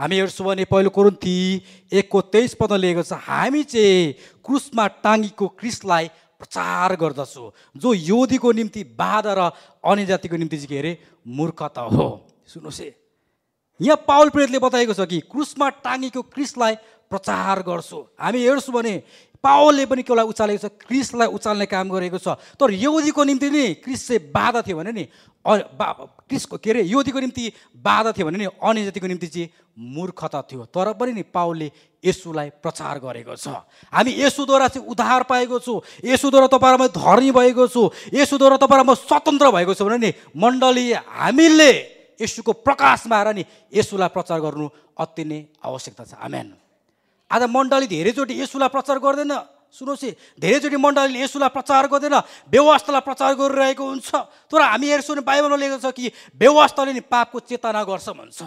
हामीहरू भने पहिलो कोरुन्थी एकको तेइस पद लिएको छ हामी चाहिँ क्रुसमा टाङ्गीको क्रिसलाई प्रचार गर्दछु जो योधीको निम्ति बाध र अन्य जातिको निम्ति चाहिँ के अरे मूर्खता हो सुन्नुहोस् है यहाँ पावल प्रेतले बताएको छ कि क्रुसमा टाङ्गेको क्रिसलाई प्रचार गर्छु हामी हेर्छौँ भने पावलले पनि केलाई उचालेको छ क्रिसलाई उचाल्ने काम गरेको छ तर यहुदीको निम्ति नि क्रिस चाहिँ बाधा थियो भने नि क्रिसको के अरे यौदीको निम्ति बाधा थियो भने नि अन्य जातिको निम्ति चाहिँ मूर्खता थियो तर पनि नि पावलले यसुलाई प्रचार गरेको छ हामी यसुद्वारा चाहिँ उद्धार पाएको छु यसुद्वारा तपाईँहरूमा धर्नी भएको छु यसुद्वारा तपाईँहरूमा स्वतन्त्र भएको छु भने नि मण्डली हामीले यसुको प्रकाशमा आएर नि यसुलाई प्रचार गर्नु अति नै आवश्यकता छ आमेन आज मण्डली धेरैचोटि यसुलाई प्रचार गर्दैन सुन्नुहोस् है धेरैचोटि मण्डलीले यसुलाई प्रचार गर्दैन व्यवस्थालाई प्रचार गरिरहेको हुन्छ तर हामी हेर्छौँ नि बाइबलमा लेखेको छ कि व्यवस्थाले नि पापको चेतना गर्छ भन्छ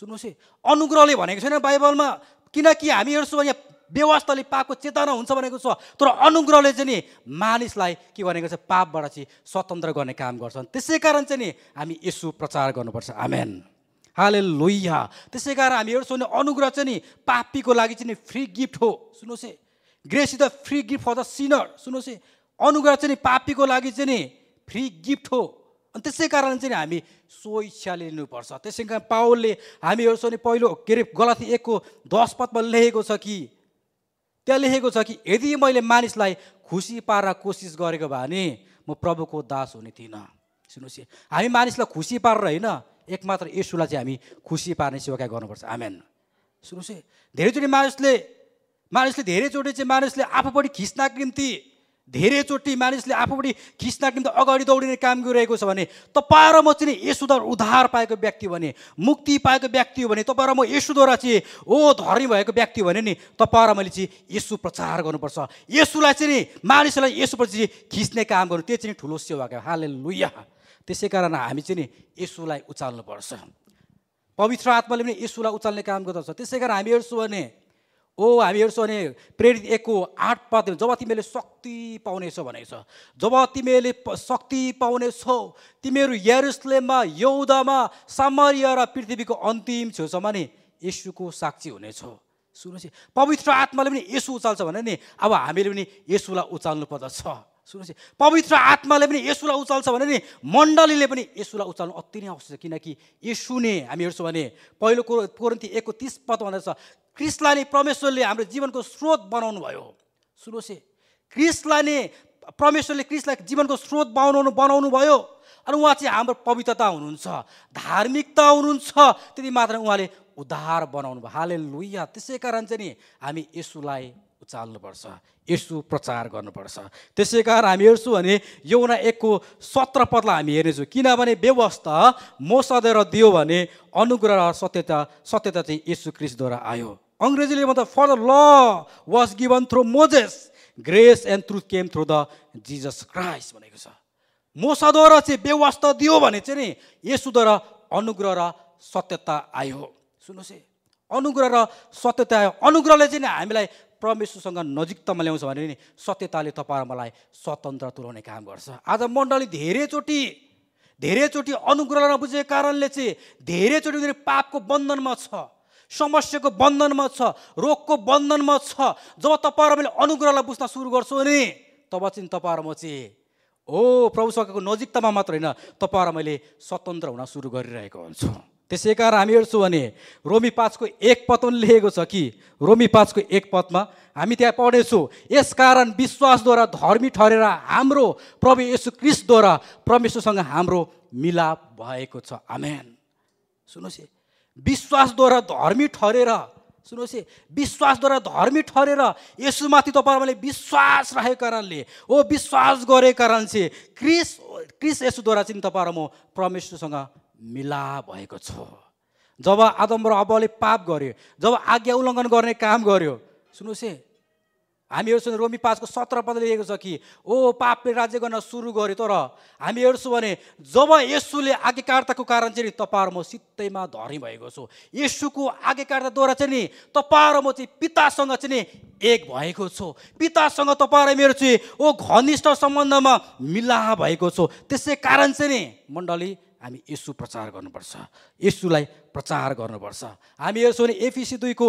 सुन्नुहोस् है अनुग्रहले भनेको छैन बाइबलमा किनकि हामी हेर्छौँ यहाँ व्यवस्थाले पाएको चेतना हुन्छ भनेको छ तर अनुग्रहले चाहिँ नि मानिसलाई के भनेको छ पापबाट चाहिँ स्वतन्त्र गर्ने काम गर्छन् त्यसै कारण चाहिँ नि हामी यसो प्रचार गर्नुपर्छ आमेन हाले लोहिया त्यसै कारण हामीहरू भने अनुग्रह चाहिँ नि पापीको लागि चाहिँ नि फ्री गिफ्ट हो सुन्नुहोस् है grace is the free gift for the sinner सुन्नुहोस् है अनुग्रह चाहिँ नि पापीको लागि चाहिँ नि फ्री गिफ्ट हो अनि त्यसै कारण चाहिँ हामी इच्छा लिनुपर्छ त्यसै कारण पावलले हामीहरू नि पहिलो के अरे गलती एकको दस पदमा लेखेको छ कि त्यहाँ लेखेको छ कि यदि मैले मानिसलाई खुसी पार्न कोसिस गरेको भए नि म प्रभुको दास हुने थिइनँ सुन्नुहोस् हामी मानिसलाई खुसी पारेर होइन एकमात्र यसुलाई चाहिँ हामी खुसी पार्ने सेवा गर्नुपर्छ आमेन सुन्नुहोस् है धेरैचोटि मानिसले मानिसले धेरैचोटि चाहिँ मानिसले आफूपट्टि खिच्नको निम्ति धेरैचोटि मानिसले आफूपट्टि खिच्नको निम्ति अगाडि दौडिने काम गरिरहेको छ भने तपाईँ र म चाहिँ यसोद्वारा उद्धार पाएको व्यक्ति भने मुक्ति पाएको व्यक्ति हो भने तपाईँ र म यसुद्वारा चाहिँ ओ धर्मी भएको व्यक्ति भने नि तपाईँ र मैले चाहिँ यसो प्रचार गर्नुपर्छ यसोलाई चाहिँ नि मानिसलाई यसोप्रति चाहिँ खिच्ने काम गर्नु त्यो चाहिँ ठुलो सेवा क्या हाले लुया त्यसै कारण हामी चाहिँ नि यसोलाई उचाल्नुपर्छ पवित्र आत्माले पनि यसोलाई उचाल्ने काम गर्दछ त्यसै कारण हामी हेर्छौँ भने ओ हामीहरू छ भने प्रेरित एकको आठ पद जब तिमीले शक्ति पाउनेछौ भनेको छ जब तिमीले शक्ति पाउनेछौ तिमीहरू यरुसलेममा यौदामा सामर्य र पृथ्वीको अन्तिम छेउसम्म नि यसुको साक्षी हुनेछौ सुन्नुहोस् पवित्र आत्माले पनि यसु उचाल्छ भने नि अब हामीले पनि यसुलाई उचाल्नु पर्दछ सुन्नुहोस् पवित्र आत्माले पनि यसुलाई उचाल्छ भने नि मण्डलीले पनि यसुलाई उचाल्नु अति नै आवश्यक छ किनकि यसु नै हामीहरू हेर्छौँ भने पहिलो कुरो कोरन्ती एकको तिस पद भनेर क्रिस्टलाई नै परमेश्वरले हाम्रो जीवनको स्रोत बनाउनु भयो सुन्नुहोस् क्रिस्टलाई नै परमेश्वरले क्रिस्टलाई जीवनको स्रोत बनाउनु बनाउनु भयो अनि उहाँ चाहिँ हाम्रो पवित्रता हुनुहुन्छ धार्मिकता हुनुहुन्छ त्यति मात्र उहाँले उद्धार बनाउनु भयो हाले लुइया त्यसै कारण चाहिँ नि हामी यसुलाई उचाल्नुपर्छ यसो प्रचार गर्नुपर्छ त्यसै कारण हामी हेर्छौँ भने यौना एकको सत्र पदलाई हामी हेर्नेछौँ किनभने व्यवस्था सधेर दियो भने अनुग्रह र सत्यता सत्यता चाहिँ यसु क्रिस्टद्वारा आयो अङ्ग्रेजीले मतलब for the law was given through Moses grace and truth came through the Jesus Christ भनेको छ मोसाद्वारा चाहिँ व्यवस्था दियो भने चाहिँ नि यसुद्वारा अनुग्रह र सत्यता आयो सुन्नुहोस् है अनुग्रह र सत्यता आयो अनुग्रहले चाहिँ हामीलाई परमेश्वरसँग नजिकतामा ल्याउँछ भने नि सत्यताले तपाईँ मलाई स्वतन्त्र तुल्याउने काम गर्छ आज मण्डली धेरैचोटि धेरैचोटि अनुग्रह नबुझेको कारणले चाहिँ धेरैचोटि उनीहरू पापको बन्धनमा छ समस्याको बन्धनमा छ रोगको बन्धनमा छ जब तपाईँ मैले अनुग्रहलाई बुझ्न सुरु गर्छु नि तब चाहिँ तपाईँ म चाहिँ हो प्रभुसँगको नजिकतामा मात्र होइन तपाईँ मैले स्वतन्त्र हुन सुरु गरिरहेको हुन्छु त्यसै कारण हामी हेर्छौँ भने रोमी पाँचको एक पनि लेखेको छ कि रोमी पाँचको एक पदमा हामी त्यहाँ पढ्नेछौँ यसकारण विश्वासद्वारा धर्मी ठहरेर हाम्रो प्रभु यसु क्रिस्टद्वारा परमेश्वरसँग हाम्रो मिलाप भएको छ आमेन सुन्नुहोस् है विश्वासद्वारा धर्मी ठहरेर सुन्नुहोस् है विश्वासद्वारा धर्मी ठहरेर यसुमाथि तपाईँहरूले विश्वास राखेको कारणले हो विश्वास गरेको कारण चाहिँ क्रिस क्रिस यसुद्वारा चाहिँ तपाईँहरू म परमेश्वरसँग मिला भएको छ जब आदम र अबले पाप गर्यो जब आज्ञा उल्लङ्घन गर्ने काम गर्यो सुन्नुहोस् है हामीहरूसँग सुन रोमी पासको सत्र पद लिएको छ कि ओ पापले राज्य गर्न सुरु गर्यो तर हामीहरू हेर्छौँ भने जब यसुले आज्ञाकारताको कारण चाहिँ नि तपाईँहरू म सित्तैमा धरी भएको छु यसुको आज्ञाकारताद्वारा चाहिँ नि तपाईँ म चाहिँ पितासँग चाहिँ नि एक भएको छु पितासँग तपाईँ मेरो चाहिँ ओ घनिष्ठ सम्बन्धमा मिला भएको छु त्यसै कारण चाहिँ नि मण्डली हामी यसु प्रचार गर्नुपर्छ यसुलाई प्रचार गर्नुपर्छ हामी हेर्छौँ भने एफिसी दुईको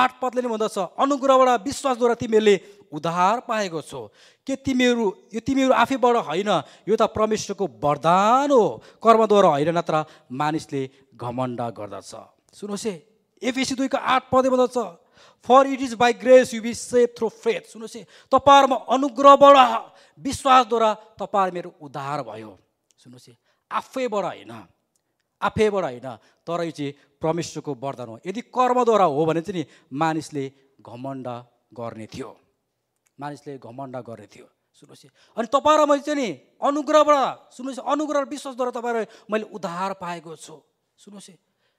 आठ पदले नै भन्दछ अनुग्रहबाट विश्वासद्वारा तिमीहरूले उद्धार पाएको छौ के तिमीहरू यो तिमीहरू आफैबाट होइन यो त परमेश्वरको वरदान हो कर्मद्वारा होइन नत्र मानिसले घमण्ड गर्दछ सुन्नुहोस् है एफिसी दुईको आठ पदले भन्दछ for it is by grace you be save through faith सुन्नुहोस् है तपाईँहरूमा अनुग्रहबाट विश्वासद्वारा तपाईँहरू मेरो उद्धार भयो सुन्नुहोस् है आफैबाट होइन आफैबाट होइन तर यो चाहिँ परमेश्वरको वरदान हो यदि कर्मद्वारा हो भने चाहिँ नि मानिसले घमण्ड गर्ने थियो मानिसले घमण्ड गर्ने थियो सुन्नुहोस् अनि तपाईँ र मैले चाहिँ नि अनुग्रहबाट सुन्नुहोस् अनुग्रह विश्वासद्वारा तपाईँहरू मैले उद्धार पाएको छु सुन्नुहोस्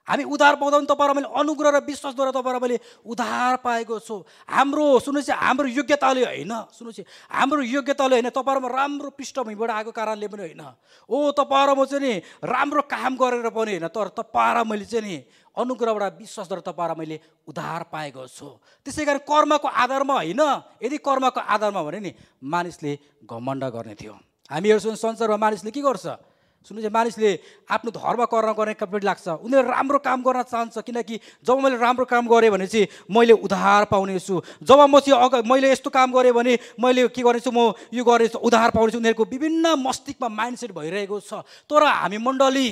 हामी उधार पाउँदा पनि तपाईँलाई मैले अनुग्रह र विश्वासद्वारा तपाईँलाई मैले उधार पाएको छु हाम्रो सुन्नुहोस् हाम्रो योग्यताले होइन सुन्नुहोस् हाम्रो योग्यताले होइन तपाईँहरूमा राम्रो पृष्ठभूमिबाट आएको कारणले पनि होइन ओ तपाईँहरूमा चाहिँ नि राम्रो काम गरेर पनि होइन तर तपाईँ मैले चाहिँ नि अनुग्रहबाट विश्वासद्वारा तपाईँलाई मैले उधार पाएको छु त्यसै कारण कर्मको आधारमा होइन यदि कर्मको आधारमा भने नि मानिसले घमण्ड गर्ने थियो हामीहरूसँग संसारमा मानिसले के गर्छ सुन्नु चाहिँ मानिसले आफ्नो धर्म कर्म गर्ने कम्प्लिट लाग्छ उनीहरू राम्रो काम गर्न चाहन्छ किनकि जब मैले राम्रो काम गरेँ भने चाहिँ मैले उधार पाउनेछु जब म चाहिँ अग मैले यस्तो काम गरेँ भने मैले के गर्नेछु म यो गरेछु उधार पाउनेछु उनीहरूको विभिन्न मस्तिष्कमा माइन्डसेट भइरहेको छ तर हामी मण्डली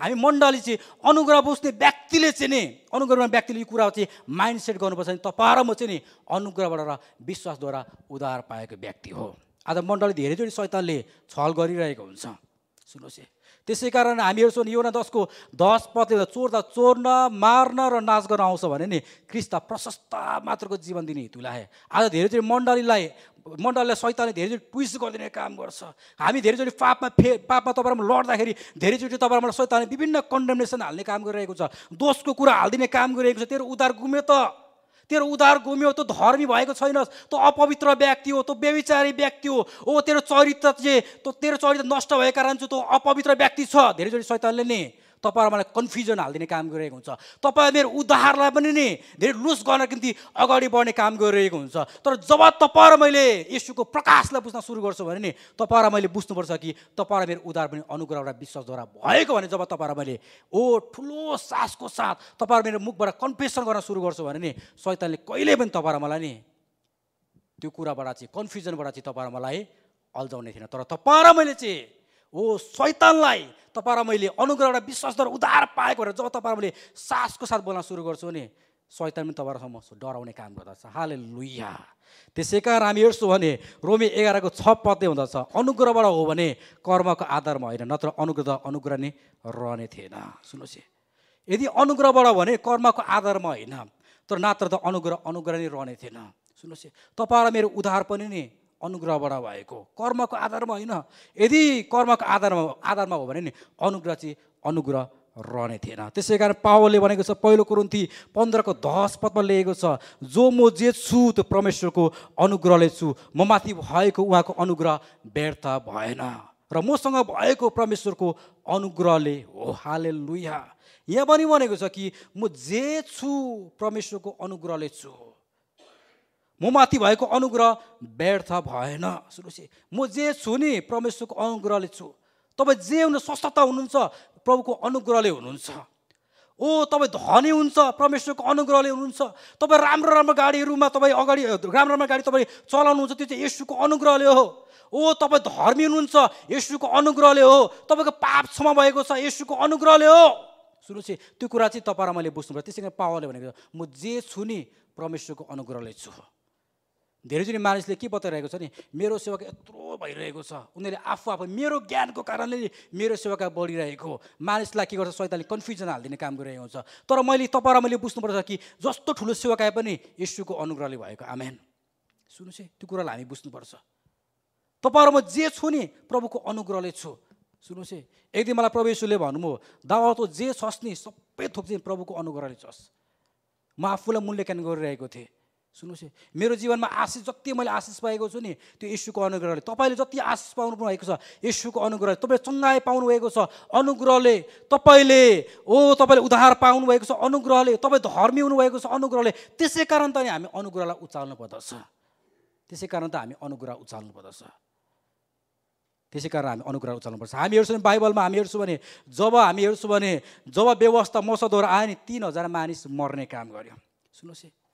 हामी मण्डली चाहिँ अनुग्रह बुझ्ने व्यक्तिले चाहिँ नि अनुग्रह व्यक्तिले यो कुरा चाहिँ माइन्ड सेट गर्नुपर्छ नि तपाईँ र म चाहिँ नि अनुग्रहबाट र विश्वासद्वारा उधार पाएको व्यक्ति हो आज मण्डली धेरैचोटि सैतनले छल गरिरहेको हुन्छ सुन्नुहोस् है त्यसै कारण हामीहरूसँग यो न दसको दस पत्र चोर्दा चोर्न मार्न र नाच गर्न आउँछ भने नि क्रिस्ता प्रशस्त मात्रको जीवन दिने हेतुलाई आज धेरैचोटि मण्डलीलाई मण्डलीलाई सैताले धेरैचोटि ट्विस्ट गरिदिने काम गर्छ हामी धेरैचोटि पापमा फे पापमा तपाईँहरूमा लड्दाखेरि धेरैचोटि तपाईँहरूमा सैताले विभिन्न कन्डेमनेसन हाल्ने काम गरिरहेको छ दोषको कुरा हालिदिने काम गरिरहेको छ तेरो उद्धार गुमे त तेरो उधार गुम्यो त धर्मी भएको छैनस् त अपवित्र व्यक्ति हो त बेविचारी व्यक्ति हो ओ तेरो चरित्र चाहिँ त तेरो चरित्र नष्ट भएको कारण चाहिँ तँ अपवित्र व्यक्ति छ धेरैचोटि सैतानले नै तपाईँहरू मलाई कन्फ्युजन हालिदिने काम गरिरहेको हुन्छ तपाईँ मेरो उद्धारलाई पनि नि धेरै लुज गर्नको निम्ति अगाडि बढ्ने काम गरिरहेको हुन्छ तर जब तपाईँहरू मैले यसुको प्रकाशलाई बुझ्न सुरु गर्छु भने नि तपाईँलाई मैले बुझ्नुपर्छ कि तपाईँलाई मेरो उद्धार पनि अनुग्रह र विश्वासद्वारा भएको भने जब तपाईँहरू मैले ओ ठुलो सासको साथ तपाईँहरू मेरो मुखबाट कन्फेसन गर्न सुरु गर्छु भने नि शैतानले कहिले पनि तपाईँहरू मलाई नि त्यो कुराबाट चाहिँ कन्फ्युजनबाट चाहिँ तपाईँहरू मलाई अल्झाउने थिएन तर तपाईँ मैले चाहिँ हो शैतानलाई तपाईँ मैले अनुग्रह र उधार पाएको भनेर जब तपाईँ मैले सासको साथ बोल्न सुरु गर्छु भने शैतान पनि तपाईँहरूसम्म डराउने काम गर्दछ हाले लुया त्यसै कारण हामी हेर्छौँ भने रोमी एघारको छ पदले हुँदछ अनुग्रहबाट हो भने कर्मको आधारमा होइन नत्र अनुग्रह अनुग्रह नै रहने थिएन सुन्नुहोस् है यदि अनुग्रहबाट भने कर्मको आधारमा होइन तर नत्र त अनुग्रह अनुग्रह नै रहने थिएन सुन्नुहोस् है तपाईँलाई मेरो उधार पनि नि अनुग्रहबाट भएको कर्मको आधारमा होइन यदि कर्मको आधारमा आधारमा हो भने नि अनुग्रह चाहिँ अनुग्रह रहने थिएन त्यसै कारण पावलले भनेको छ पहिलो कुरुन्थी पन्ध्रको दस पदमा लिएको छ जो म जे छु त्यो परमेश्वरको अनुग्रहले छु म माथि भएको उहाँको अनुग्रह व्यर्थ भएन र मसँग भएको परमेश्वरको अनुग्रहले हो हाले लुहा यहाँ पनि भनेको छ कि म जे छु परमेश्वरको अनुग्रहले छु म माथि भएको अनुग्रह व्यर्थ भएन सुन्नुहोस् म जे छु नि परमेश्वरको अनुग्रहले छु तपाईँ जे हुनु स्वस्थता हुनुहुन्छ प्रभुको अनुग्रहले हुनुहुन्छ ओ तपाईँ धनी हुन्छ परमेश्वरको अनुग्रहले हुनुहुन्छ तपाईँ राम्रो राम्रो गाडीहरूमा तपाईँ अगाडि राम्रो राम्रो गाडी तपाईँ चलाउनुहुन्छ त्यो चाहिँ यसुको अनुग्रहले हो ओ तपाईँ धर्मी हुनुहुन्छ यसुको अनुग्रहले हो तपाईँको पाप क्षमा भएको छ यसुको अनुग्रहले हो सुन्नुहोस् त्यो कुरा चाहिँ तपाईँ मैले बुझ्नुपर्छ त्यसै कारण पावरले भनेको म जे छु नि परमेश्वरको अनुग्रहले छु धेरैचोटि मानिसले के बताइरहेको छ नि मेरो सेवाका यत्रो भइरहेको छ उनीहरूले आफू आफू मेरो ज्ञानको कारणले मेरो सेवाका बढिरहेको मानिसलाई के गर्छ सैताले कन्फ्युजन हालिदिने काम गरिरहेको हुन्छ तर मैले तपाईँ मैले बुझ्नुपर्छ कि जस्तो ठुलो सेवाकाए पनि यस्युको अनुग्रहले भएको आमेन सुन्नुहोस् है त्यो कुरालाई हामी बुझ्नुपर्छ तपाईँ म जे छु नि प्रभुको अनुग्रहले छु सुन्नुहोस् है एक दिन मलाई प्रभु यसुले भन्नुभयो दावा त जे छस् नि सबै थोक प्रभुको अनुग्रहले छस् म आफूलाई मूल्याङ्कन गरिरहेको थिएँ सुन्नुहोस् है मेरो जीवनमा आशिष जति मैले आशिष पाएको छु नि त्यो यशुको अनुग्रहले तपाईँले जति आशिष पाउनु भएको छ यशुको अनुग्रहले तपाईँले चङ्गाइ पाउनुभएको छ अनुग्रहले तपाईँले ओ तपाईँले उद्धार पाउनुभएको छ अनुग्रहले तपाईँ धर्मी हुनुभएको छ अनुग्रहले त्यसै कारण त नि हामी अनुग्रहलाई उचाल्नु पर्दछ त्यसै कारण त हामी अनुग्रह उचाल्नु पर्दछ त्यसै कारण हामी अनुग्रह उचाल्नुपर्छ हामी हेर्छौँ बाइबलमा हामी हेर्छौँ भने जब हामी हेर्छौँ भने जब व्यवस्था मसदहरू आयो नि तिन हजार मानिस मर्ने काम गऱ्यो सुन्नुहोस् है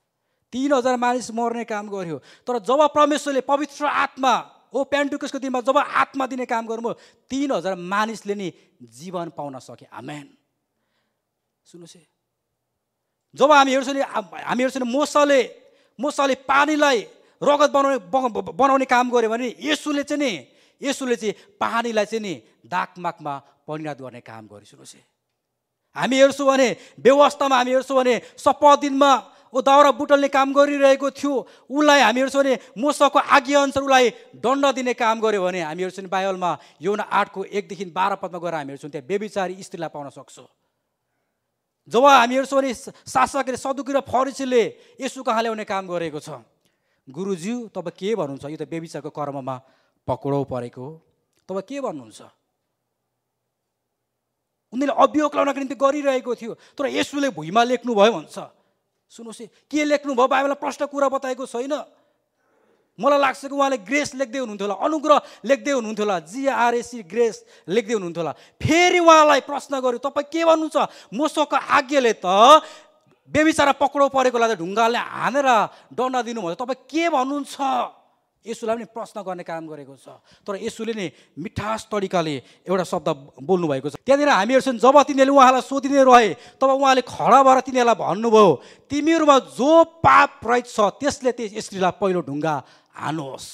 तिन हजार मानिस मर्ने काम गर्यो तर जब परमेश्वरले पवित्र आत्मा हो प्यान्डुकसको दिनमा जब आत्मा दिने काम गर्नुभयो तिन हजार मानिसले नि जीवन पाउन सके आमेन सुन्नुहोस् है जब हामी हेर्छौँ नि हामी हेर्छौँ मोसाले मोसाले पानीलाई रगत बनाउने बनाउने काम गऱ्यो भने यसुले चाहिँ नि यसुले चाहिँ पानीलाई चाहिँ नि दागमागमा परिणत गर्ने काम गर्यो सुन्नुहोस् है हामी हेर्छौँ भने व्यवस्थामा हामी हेर्छौँ भने सपदिनमा ऊ दाउरा बुटल्ने काम गरिरहेको थियो उसलाई हामीहरू छ भने आज्ञाअनुसार उसलाई दण्ड दिने काम गऱ्यो भने हामीहरू चाहिँ बाइबलमा यौन आठको एकदेखि बाह्र पदमा गएर हामीहरू चाहिँ त्यहाँ बेबिचारी स्त्रीलाई पाउन सक्छौँ जब हामीहरू छौँ शासक र सदुकी र फरिसीले यसो कहाँ ल्याउने काम गरेको छ गुरुज्यू तब के भन्नुहुन्छ यो त बेबिचाको कर्ममा पक्राउ परेको तब के भन्नुहुन्छ उनीहरूले अभियोग लगाउनको निम्ति गरिरहेको थियो तर यसुले भुइँमा लेख्नुभयो भन्छ सुन्नुहोस् के लेख्नु भयो बाइबललाई प्रश्न कुरा बताएको छैन मलाई लाग्छ कि उहाँले ग्रेस लेख्दै हुनुहुन्थ्यो होला अनुग्रह लेख्दै हुनुहुन्थ्यो होला जिआरएसी ग्रेस लेख्दै हुनुहुन्थ्यो होला फेरि उहाँलाई प्रश्न गर्यो तपाईँ के भन्नुहुन्छ मोसोको आज्ञाले त बेबिचारा पक्राउ परेकोलाई त ढुङ्गाले हानेर डन्डा दिनुभयो तपाईँ के भन्नुहुन्छ यसुलाई पनि प्रश्न गर्ने काम गरेको छ तर यसुले नै मिठास तरिकाले एउटा शब्द बोल्नु भएको छ त्यहाँनिर हामीहरू छन् जब तिनीहरूले उहाँलाई सोधिँदै रहे तब उहाँले खडा भएर तिनीहरूलाई भन्नुभयो तिमीहरूमा जो पाप रहेछ त्यसले त्यस स्त्रीलाई पहिलो ढुङ्गा हानुहोस्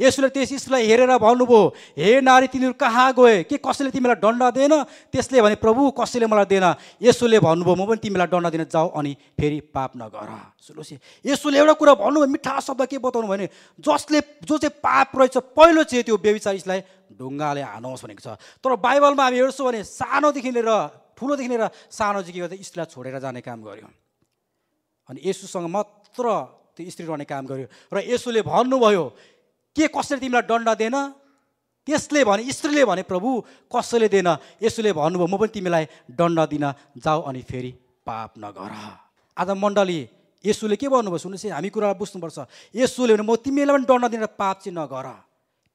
यसुले त्यस स्त्रीलाई हेरेर भन्नुभयो हे नारी तिनीहरू कहाँ गए के कसैले तिमीलाई दण्ड दिएन त्यसले भने प्रभु कसैले मलाई दिएन यसोले भन्नुभयो म पनि तिमीलाई दण्ड दिन जाऊ अनि फेरि पाप नगर सुन्नुहोस् यसोले एउटा कुरा भन्नुभयो मिठा शब्द के बताउनु भने जसले जो चाहिँ पाप रहेछ पहिलो चाहिँ त्यो बेविचार इसलाई ढुङ्गाले हानोस् भनेको छ तर बाइबलमा हामी हेर्छौँ भने सानोदेखि लिएर ठुलोदेखि लिएर सानो चाहिँ के गर्दा स्त्रीलाई छोडेर जाने काम गर्यो अनि यसुसँग मात्र त्यो स्त्री रहने काम गर्यो र यसुले भन्नुभयो के कसैले तिमीलाई दण्ड दिएन त्यसले भने स्त्रीले भने प्रभु कसैले दिएन यसोले भन्नुभयो म पनि तिमीलाई दण्ड दिन जाऊ अनि फेरि पाप नगर आज मण्डली यसुले के भन्नुभयो सुन्नुहोस् है हामी कुरा बुझ्नुपर्छ यसोले भने म तिमीलाई पनि दण्ड दिन पाप चाहिँ नगर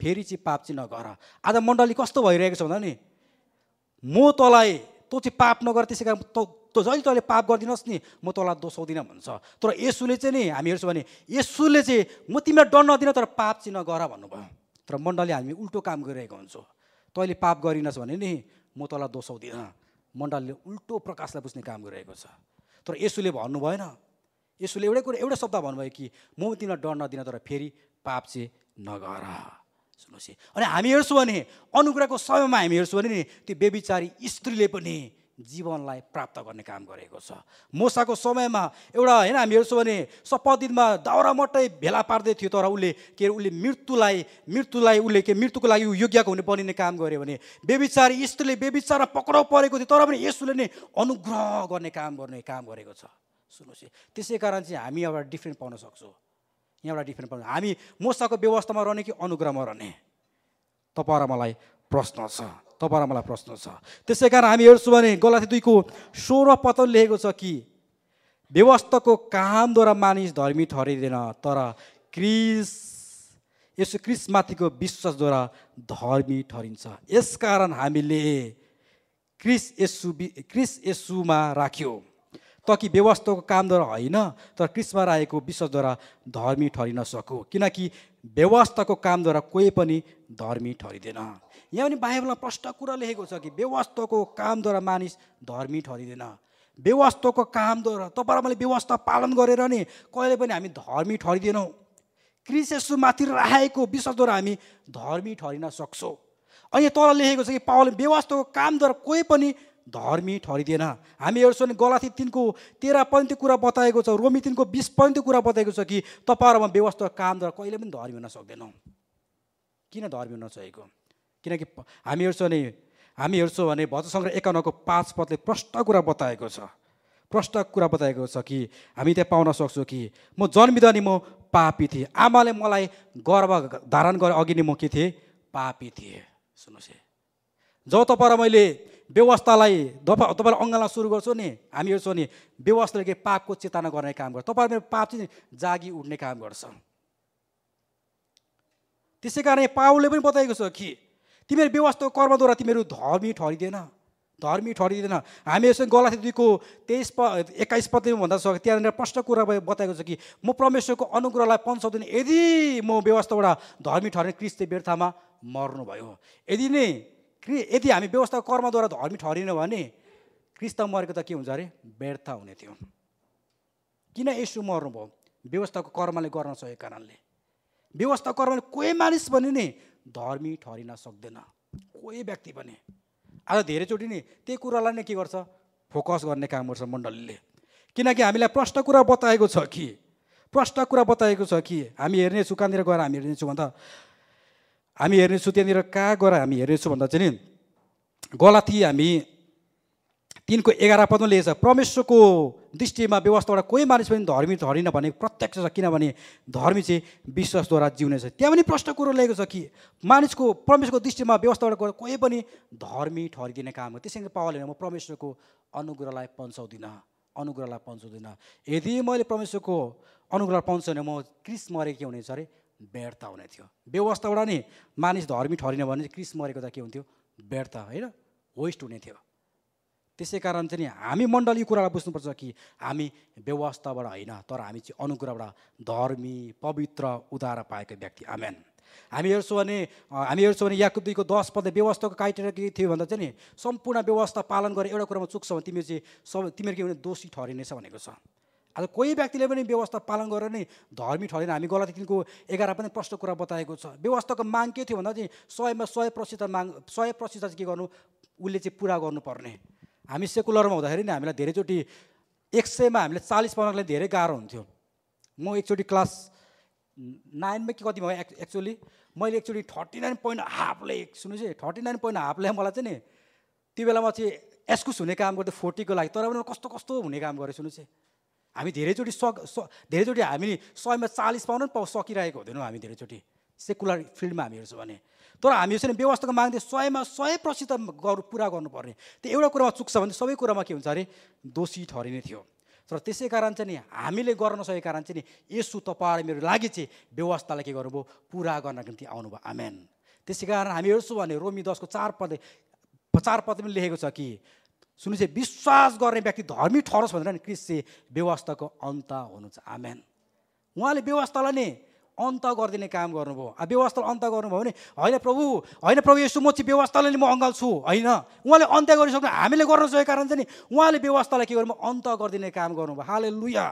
फेरि चाहिँ पाप चाहिँ नगर आज मण्डली कस्तो भइरहेको छ भन्दा नि म तँलाई तँ चाहिँ पाप नगर त्यसै कारण तँ जहिले तैँले पाप गरिदिनुहोस् नि म तँलाई दोसाउँदिनँ भन्छ तर यसुले चाहिँ नि हामी हेर्छौँ भने यसुले चाहिँ म तिमीलाई डर नदिनँ तर पाप चाहिँ नगर भन्नुभयो तर मण्डलले हामी उल्टो काम गरिरहेको हुन्छौँ तैँले पाप गरिनस् भने नि म तँलाई दोसाउँदिनँ मण्डलले उल्टो प्रकाशलाई बुझ्ने काम गरिरहेको छ तर यसुले भन्नु भएन यसुले एउटै कुरो एउटा शब्द भन्नुभयो कि म तिमीलाई डर नदिनँ तर फेरि पाप चाहिँ नगर सुन्नुहोस् अनि हामी हेर्छौँ भने अनुग्रहको समयमा हामी हेर्छौँ भने नि त्यो बेबिचारी स्त्रीले पनि जीवनलाई प्राप्त गर्ने काम गरेको छ मोसाको समयमा एउटा होइन हामी हेर्छौँ भने सप्पा दिनमा दाउरा मात्रै भेला पार्दै थियो तर उसले के अरे उसले मृत्युलाई मृत्युलाई उसले के मृत्युको लागि योग्यको हुने बनिने काम गर्यो भने बेबिचारी स्त्रीले बेबिचारा पक्राउ परेको थियो तर पनि यसुले नै अनुग्रह गर्ने काम गर्ने काम गरेको छ सुन्नुहोस् त्यसै कारण चाहिँ हामी एउटा डिफ्रेन्ट पाउन सक्छौँ यहाँ एउटा डिफ्रेन्ट पाउनु हामी मोसाको व्यवस्थामा रहने कि अनुग्रहमा रहने तपाईँ र मलाई प्रश्न छ तपाईँलाई मलाई प्रश्न छ त्यसै कारण हामी हेर्छौँ भने गलाथी दुईको सोह्र पतन लेखेको छ कि व्यवस्थाको कामद्वारा मानिस धर्मी ठहरिँदैन तर क्रिस यसो क्रिसमाथिको विश्वासद्वारा धर्मी ठहरिन्छ यसकारण हामीले क्रिस यसु क्रिस यसुमा राख्यो त कि व्यवस्थाको कामद्वारा होइन तर क्रिसमा राखेको विश्वासद्वारा धर्मी ठहरिन सक्यो किनकि व्यवस्थाको कामद्वारा कोही पनि धर्मी ठहरिँदैन यहाँ पनि बाइबलमा प्रष्ट कुरा लेखेको छ कि व्यवस्थाको कामद्वारा मानिस धर्मी ठहरिँदैन व्यवस्थाको कामद्वारा तपाईँ मैले व्यवस्था पालन गरेर नि कहिले पनि हामी धर्मी ठहरिँदैनौँ कृषिमाथि राखेको विश्वासद्वारा हामी धर्मी ठहरिन सक्छौँ अनि तल लेखेको छ कि पावल व्यवस्थाको कामद्वारा कोही पनि धर्मी ठहरिँदैन हामी हेर्छौँ भने गलाथी तिनको तेह्र पनि कुरा बताएको छ रोमी तिनको बिस पनि त्यो कुरा बताएको छ कि तपाईँहरूमा व्यवस्था कामद्वारा कहिले पनि धर्मी हुन सक्दैनौँ किन धर्मी हुन सकेको किनकि हामी हेर्छौँ भने हामी हेर्छौँ भने भजसङ्ग्रह एकाउन्नको पाँच पदले प्रष्ट कुरा बताएको छ प्रष्ट कुरा बताएको छ कि हामी त्यहाँ पाउन सक्छौँ कि म जन्मिँदा नि म पापी थिएँ आमाले मलाई गर्व धारण गरे अघि नि म के थिएँ पापी थिएँ सुन्नुहोस् है जब तपाईँ मैले व्यवस्थालाई दफा तपाईँलाई अङ्गलमा सुरु गर्छु नि हामी हेर्छौँ नि व्यवस्थाले के पापको चेतना गर्ने काम गर्छ तपाईँ मेरो पाप चाहिँ जागी उठ्ने काम गर्छ त्यसै कारण पावलले पनि बताएको छ कि तिमीहरू व्यवस्था कर्मद्वारा तिमीहरू धर्मी ठहरिँदैन धर्मी ठहरिँदैन हामी यसो गलाथी दुईको तेइस प एक्काइस पदमा भन्दा सक्छ त्यहाँनिर प्रश्न कुरा बताएको छ कि म परमेश्वरको अनुग्रहलाई पन्साउँदैन यदि म व्यवस्थाबाट धर्मी ठहरेँ क्रिस्ते व्यर्थामा मर्नुभयो यदि नै क्रि यदि हामी व्यवस्था कर्मद्वारा धर्मी ठहरिनौँ भने क्रिस्त मरेको त के हुन्छ अरे व्यर्थ हुने थियो किन यसो मर्नुभयो व्यवस्थाको कर्मले गर्न सकेको कारणले व्यवस्था कर्मले कोही मानिस भने नि धर्मी ठहरिन सक्दैन कोही व्यक्ति पनि आज धेरैचोटि नि त्यही कुरालाई नै के गर्छ फोकस गर्ने काम गर्छ मण्डलीले किनकि हामीलाई प्रष्ट कुरा बताएको छ कि प्रष्ट कुरा बताएको छ कि हामी हेर्ने कहाँनिर गएर हामी हेर्नेछौँ भन्दा हामी हेर्नेछु त्यहाँनिर कहाँ गएर हामी हेर्नेछौँ भन्दा चाहिँ नि गलती हामी तिनको एघार पदमा लिएछ छ परमेश्वरको दृष्टिमा व्यवस्थाबाट कोही मानिस पनि धर्मी धरिन भने प्रत्यक्ष छ किनभने धर्मी चाहिँ विश्वासद्वारा जिउने छ त्यहाँ पनि प्रश्न कुरो लिएको छ कि मानिसको परमेश्वरको दृष्टिमा व्यवस्थाबाट कोही पनि धर्मी ठरिदिने काम हो त्यसै पावले म परमेश्वरको अनुग्रहलाई पन्चाउँदिनँ अनुग्रहलाई पन्चाउँदिनँ यदि मैले परमेश्वरको अनुग्रह पाउँछु भने म क्रिस मरे के हुनेछ अरे व्यर्थ हुने थियो व्यवस्थाबाट नि मानिस धर्मी ठरिन भने क्रिस मरेको त के हुन्थ्यो व्यर्थ होइन वेस्ट हुने थियो त्यसै कारण चाहिँ हामी मण्डली यो कुरालाई बुझ्नुपर्छ कि हामी व्यवस्थाबाट होइन तर हामी चाहिँ अनुग्रहबाट धर्मी पवित्र उदार पाएको व्यक्ति आमेन हामी हेर्छौँ भने हामी हेर्छौँ भने याकु दुईको दस पद व्यवस्थाको क्राइटेरिया के थियो भन्दा चाहिँ नि सम्पूर्ण व्यवस्था पालन गरेर एउटा कुरामा चुक्छ भने तिमीहरू चाहिँ सब तिमीहरू के भने दोषी ठहरिनेछ भनेको छ आज कोही व्यक्तिले पनि व्यवस्था पालन गरेर नै धर्मी ठहरेन हामी गलत तिनको एघार पनि प्रश्न कुरा बताएको छ व्यवस्थाको माग के थियो भन्दा चाहिँ सयमा सय प्रतिशत माग सय प्रतिशत चाहिँ के गर्नु उसले चाहिँ पुरा गर्नुपर्ने हामी सेकुलरमा हुँदाखेरि नि हामीलाई धेरैचोटि एक सयमा हामीले चालिस पाउनको लागि धेरै गाह्रो हुन्थ्यो म एकचोटि क्लास नाइनमा के कति भयो एक् एक्चुली मैले एकचोटि थर्टी नाइन पोइन्ट हाफले सुन्नुहोस् है थर्टी नाइन पोइन्ट हाफले मलाई चाहिँ नि त्यो बेलामा चाहिँ एक्सकुस हुने काम गर्थ्यो फोर्टीको लागि तर पनि कस्तो कस्तो हुने काम गरेँ सुन्नुहोस् है हामी धेरैचोटि सक धेरैचोटि हामी सयमा चालिस पाउनु पनि पाउ सकिरहेको हुँदैनौँ हामी धेरैचोटि सेकुलर फिल्डमा हामी हेर्छौँ भने तर हामी यसरी व्यवस्थाको माग्दै सयमा सय प्रतिशत गर्नु पुरा गर्नुपर्ने त्यो एउटा कुरामा चुक्छ भने सबै कुरामा के हुन्छ अरे दोषी ठहरिने थियो तर त्यसै कारण चाहिँ नि हामीले गर्न सकेको कारण चाहिँ नि यसो तपाईँ मेरो लागि चाहिँ व्यवस्थालाई के गर्नुभयो पुरा गर्नको निम्ति आउनुभयो आमेन त्यसै कारण हामी हेर्छौँ भने रोमी दसको चार पद चार पद पनि लेखेको छ कि सुन्नु चाहिँ विश्वास गर्ने व्यक्ति धर्मी ठहरोस् भनेर नि क्रिस चाहिँ व्यवस्थाको अन्त हुनुहुन्छ आमेन उहाँले व्यवस्थालाई नै अन्त गरिदिने काम गर्नुभयो अब व्यवस्थालाई अन्त गर्नुभयो भने होइन प्रभु होइन प्रभु यसो म चाहिँ व्यवस्थालाई नि म अङ्गाल छु होइन उहाँले अन्त्य गरिसक्नु हामीले गर्न सकेको कारण चाहिँ नि उहाँले व्यवस्थालाई के गर्नु अन्त गरिदिने काम गर्नुभयो हाले लुया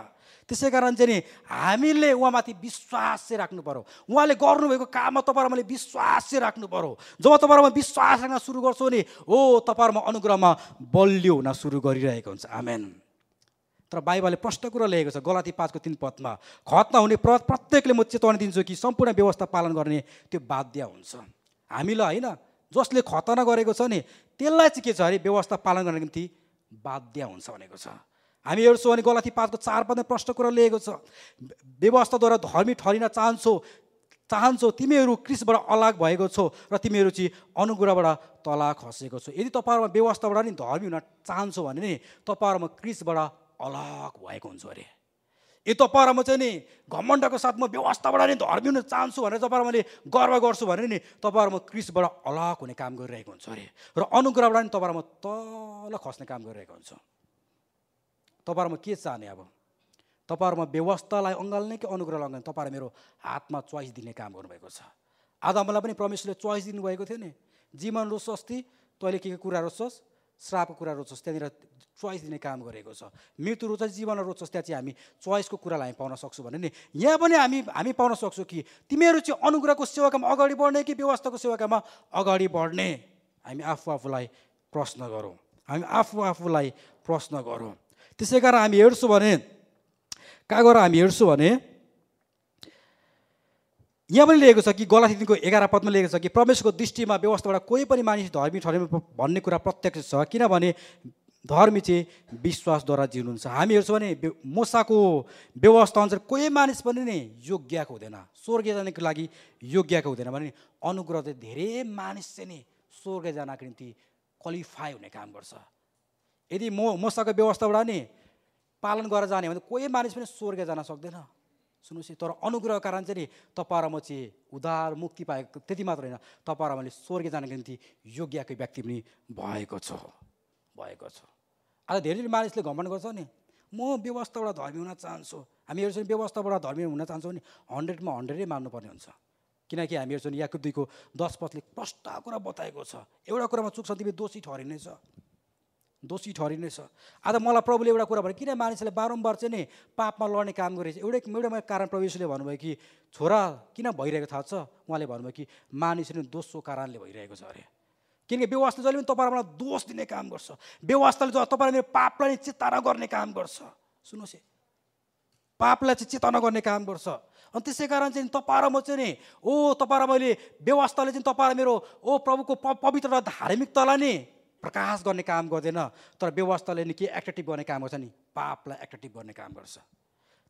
त्यसै कारण चाहिँ नि हामीले उहाँमाथि विश्वास चाहिँ राख्नु पऱ्यो उहाँले गर्नुभएको काममा तपाईँहरू मैले विश्वास चाहिँ राख्नु पऱ्यो जब तपाईँहरूमा विश्वास राख्न सुरु गर्छौ नि हो तपाईँहरूमा अनुग्रहमा बलियो हुन सुरु गरिरहेको हुन्छ आमेन तर बाइबलले प्रष्ट कुरो लेखेको छ गलाती पाँचको तिन पदमा खतमा हुने प्र प्रत्येकले म चेतावनी दिन्छु कि सम्पूर्ण व्यवस्था पालन गर्ने त्यो बाध्य हुन्छ हामीलाई होइन जसले खतना गरेको छ नि त्यसलाई चाहिँ के छ अरे व्यवस्था पालन गर्नको निम्ति बाध्य हुन्छ भनेको छ हामी हेर्छौँ भने गलती पातको चार पदमा प्रष्ट कुरा लिएको छ व्यवस्थाद्वारा धर्मी ठरिन चाहन्छौ चाहन्छौ तिमीहरू क्रिसबाट अलग भएको छौ र तिमीहरू चाहिँ अनुग्रहबाट तला खसेको छौ यदि तपाईँहरूमा व्यवस्थाबाट नि धर्मी हुन चाहन्छौ भने नि तपाईँहरूमा क्रिसबाट अलग भएको हुन्छु अरे यो त म चाहिँ नि घमण्डको साथ म व्यवस्थाबाट नि धर्मिनु चाहन्छु भनेर तपाईँ मैले गर्व गर्छु भने नि तपाईँहरू म क्रिसबाट अलग हुने काम गरिरहेको हुन्छु अरे र अनुग्रहबाट नि तपाईँहरू म तल खस्ने काम गरिरहेको हुन्छु तपाईँहरू म के चाहने अब तपाईँहरूमा व्यवस्थालाई अँगाल्ने कि अनुग्रहलाई अँगाल्ने तपाईँहरू मेरो हातमा चोइस दिने काम गर्नुभएको छ मलाई पनि परमेश्वरले चोइस दिनुभएको थियो नि जीवन रोज्छस् अस्ति तैँले के के कुरा रोज्छस् श्रापको कुरा रोज्छस् त्यहाँनिर चोइस दिने काम गरेको छ मृत्यु रोज्छ जीवन रोज्छस् त्यहाँ चाहिँ हामी चोइसको कुरालाई हामी पाउन सक्छौँ भने नि यहाँ पनि हामी हामी पाउन सक्छौँ कि तिमीहरू चाहिँ अनुग्रहको सेवाकामा अगाडि बढ्ने कि व्यवस्थाको सेवाकामा अगाडि बढ्ने हामी आफू आफूलाई प्रश्न गरौँ हामी आफू आफूलाई प्रश्न गरौँ त्यसै कारण हामी हेर्छौँ भने कहाँ गएर हामी हेर्छौँ भने यहाँ पनि लेखेको छ कि गलाथिनको एघार पदमा लेखेको छ कि परमेश्वरको दृष्टिमा व्यवस्थाबाट कोही पनि मानिस धर्मी ठहरेमा भन्ने कुरा प्रत्यक्ष छ किनभने धर्मी चाहिँ विश्वासद्वारा जिउनुहुन्छ हामी हेर्छौँ भने मोसाको अनुसार कोही मानिस पनि नै योग्यको हुँदैन स्वर्ग जानको लागि योग्यको हुँदैन भने अनुग्रह चाहिँ धेरै मानिस चाहिँ नै स्वर्ग जानको निम्ति क्वालिफाई हुने काम गर्छ यदि म मोसाको व्यवस्थाबाट नि पालन गरेर जाने भने कोही मानिस पनि स्वर्ग जान सक्दैन सुन्नुहोस् है तर अनुग्रह कारण चाहिँ नि तपाईँ र म चाहिँ उधार मुक्ति पाएको त्यति मात्र होइन तपाईँ र मैले स्वर्ग जानको निम्ति योग्यको व्यक्ति पनि भएको छ भएको छ आज धेरै मानिसले घमण्ड गर्छ नि म व्यवस्थाबाट धर्मी हुन चाहन्छु हामीहरू चाहिँ व्यवस्थाबाट धर्मी हुन चाहन्छौँ नि हन्ड्रेडमा हन्ड्रेडै मान्नुपर्ने हुन्छ किनकि हामीहरू चाहिँ याकुब दुईको दस पथले प्रष्ट कुरा बताएको छ एउटा कुरामा चुक्छ तिमी दोषी ठहरिनेछ दोषी ठहरिने छ आज मलाई प्रभुले एउटा कुरा भने किन मानिसले बारम्बार चाहिँ नि पापमा लड्ने काम गरेछ छ एउटै एउटै कारण प्रवेशले भन्नुभयो कि छोरा किन भइरहेको थाहा छ उहाँले भन्नुभयो कि मानिसले दोस्रो कारणले भइरहेको छ अरे किनकि व्यवस्था जहिले पनि तपाईँलाई दोष दिने काम गर्छ व्यवस्थाले जब तपाईँलाई मेरो पापलाई नै चेता नगर्ने काम गर्छ सुन्नुहोस् है पापलाई चाहिँ चेता नगर्ने काम गर्छ अनि त्यसै कारण चाहिँ तपाईँ र म चाहिँ नि ओ तपाईँ र मैले व्यवस्थाले चाहिँ तपाईँलाई मेरो ओ प्रभुको पवित्र र धार्मिकतालाई नि प्रकाश गर्ने काम गर्दैन तर व्यवस्थाले नि के एक्टिभ गर्ने काम गर्छ नि पापलाई एक्टिभ गर्ने काम गर्छ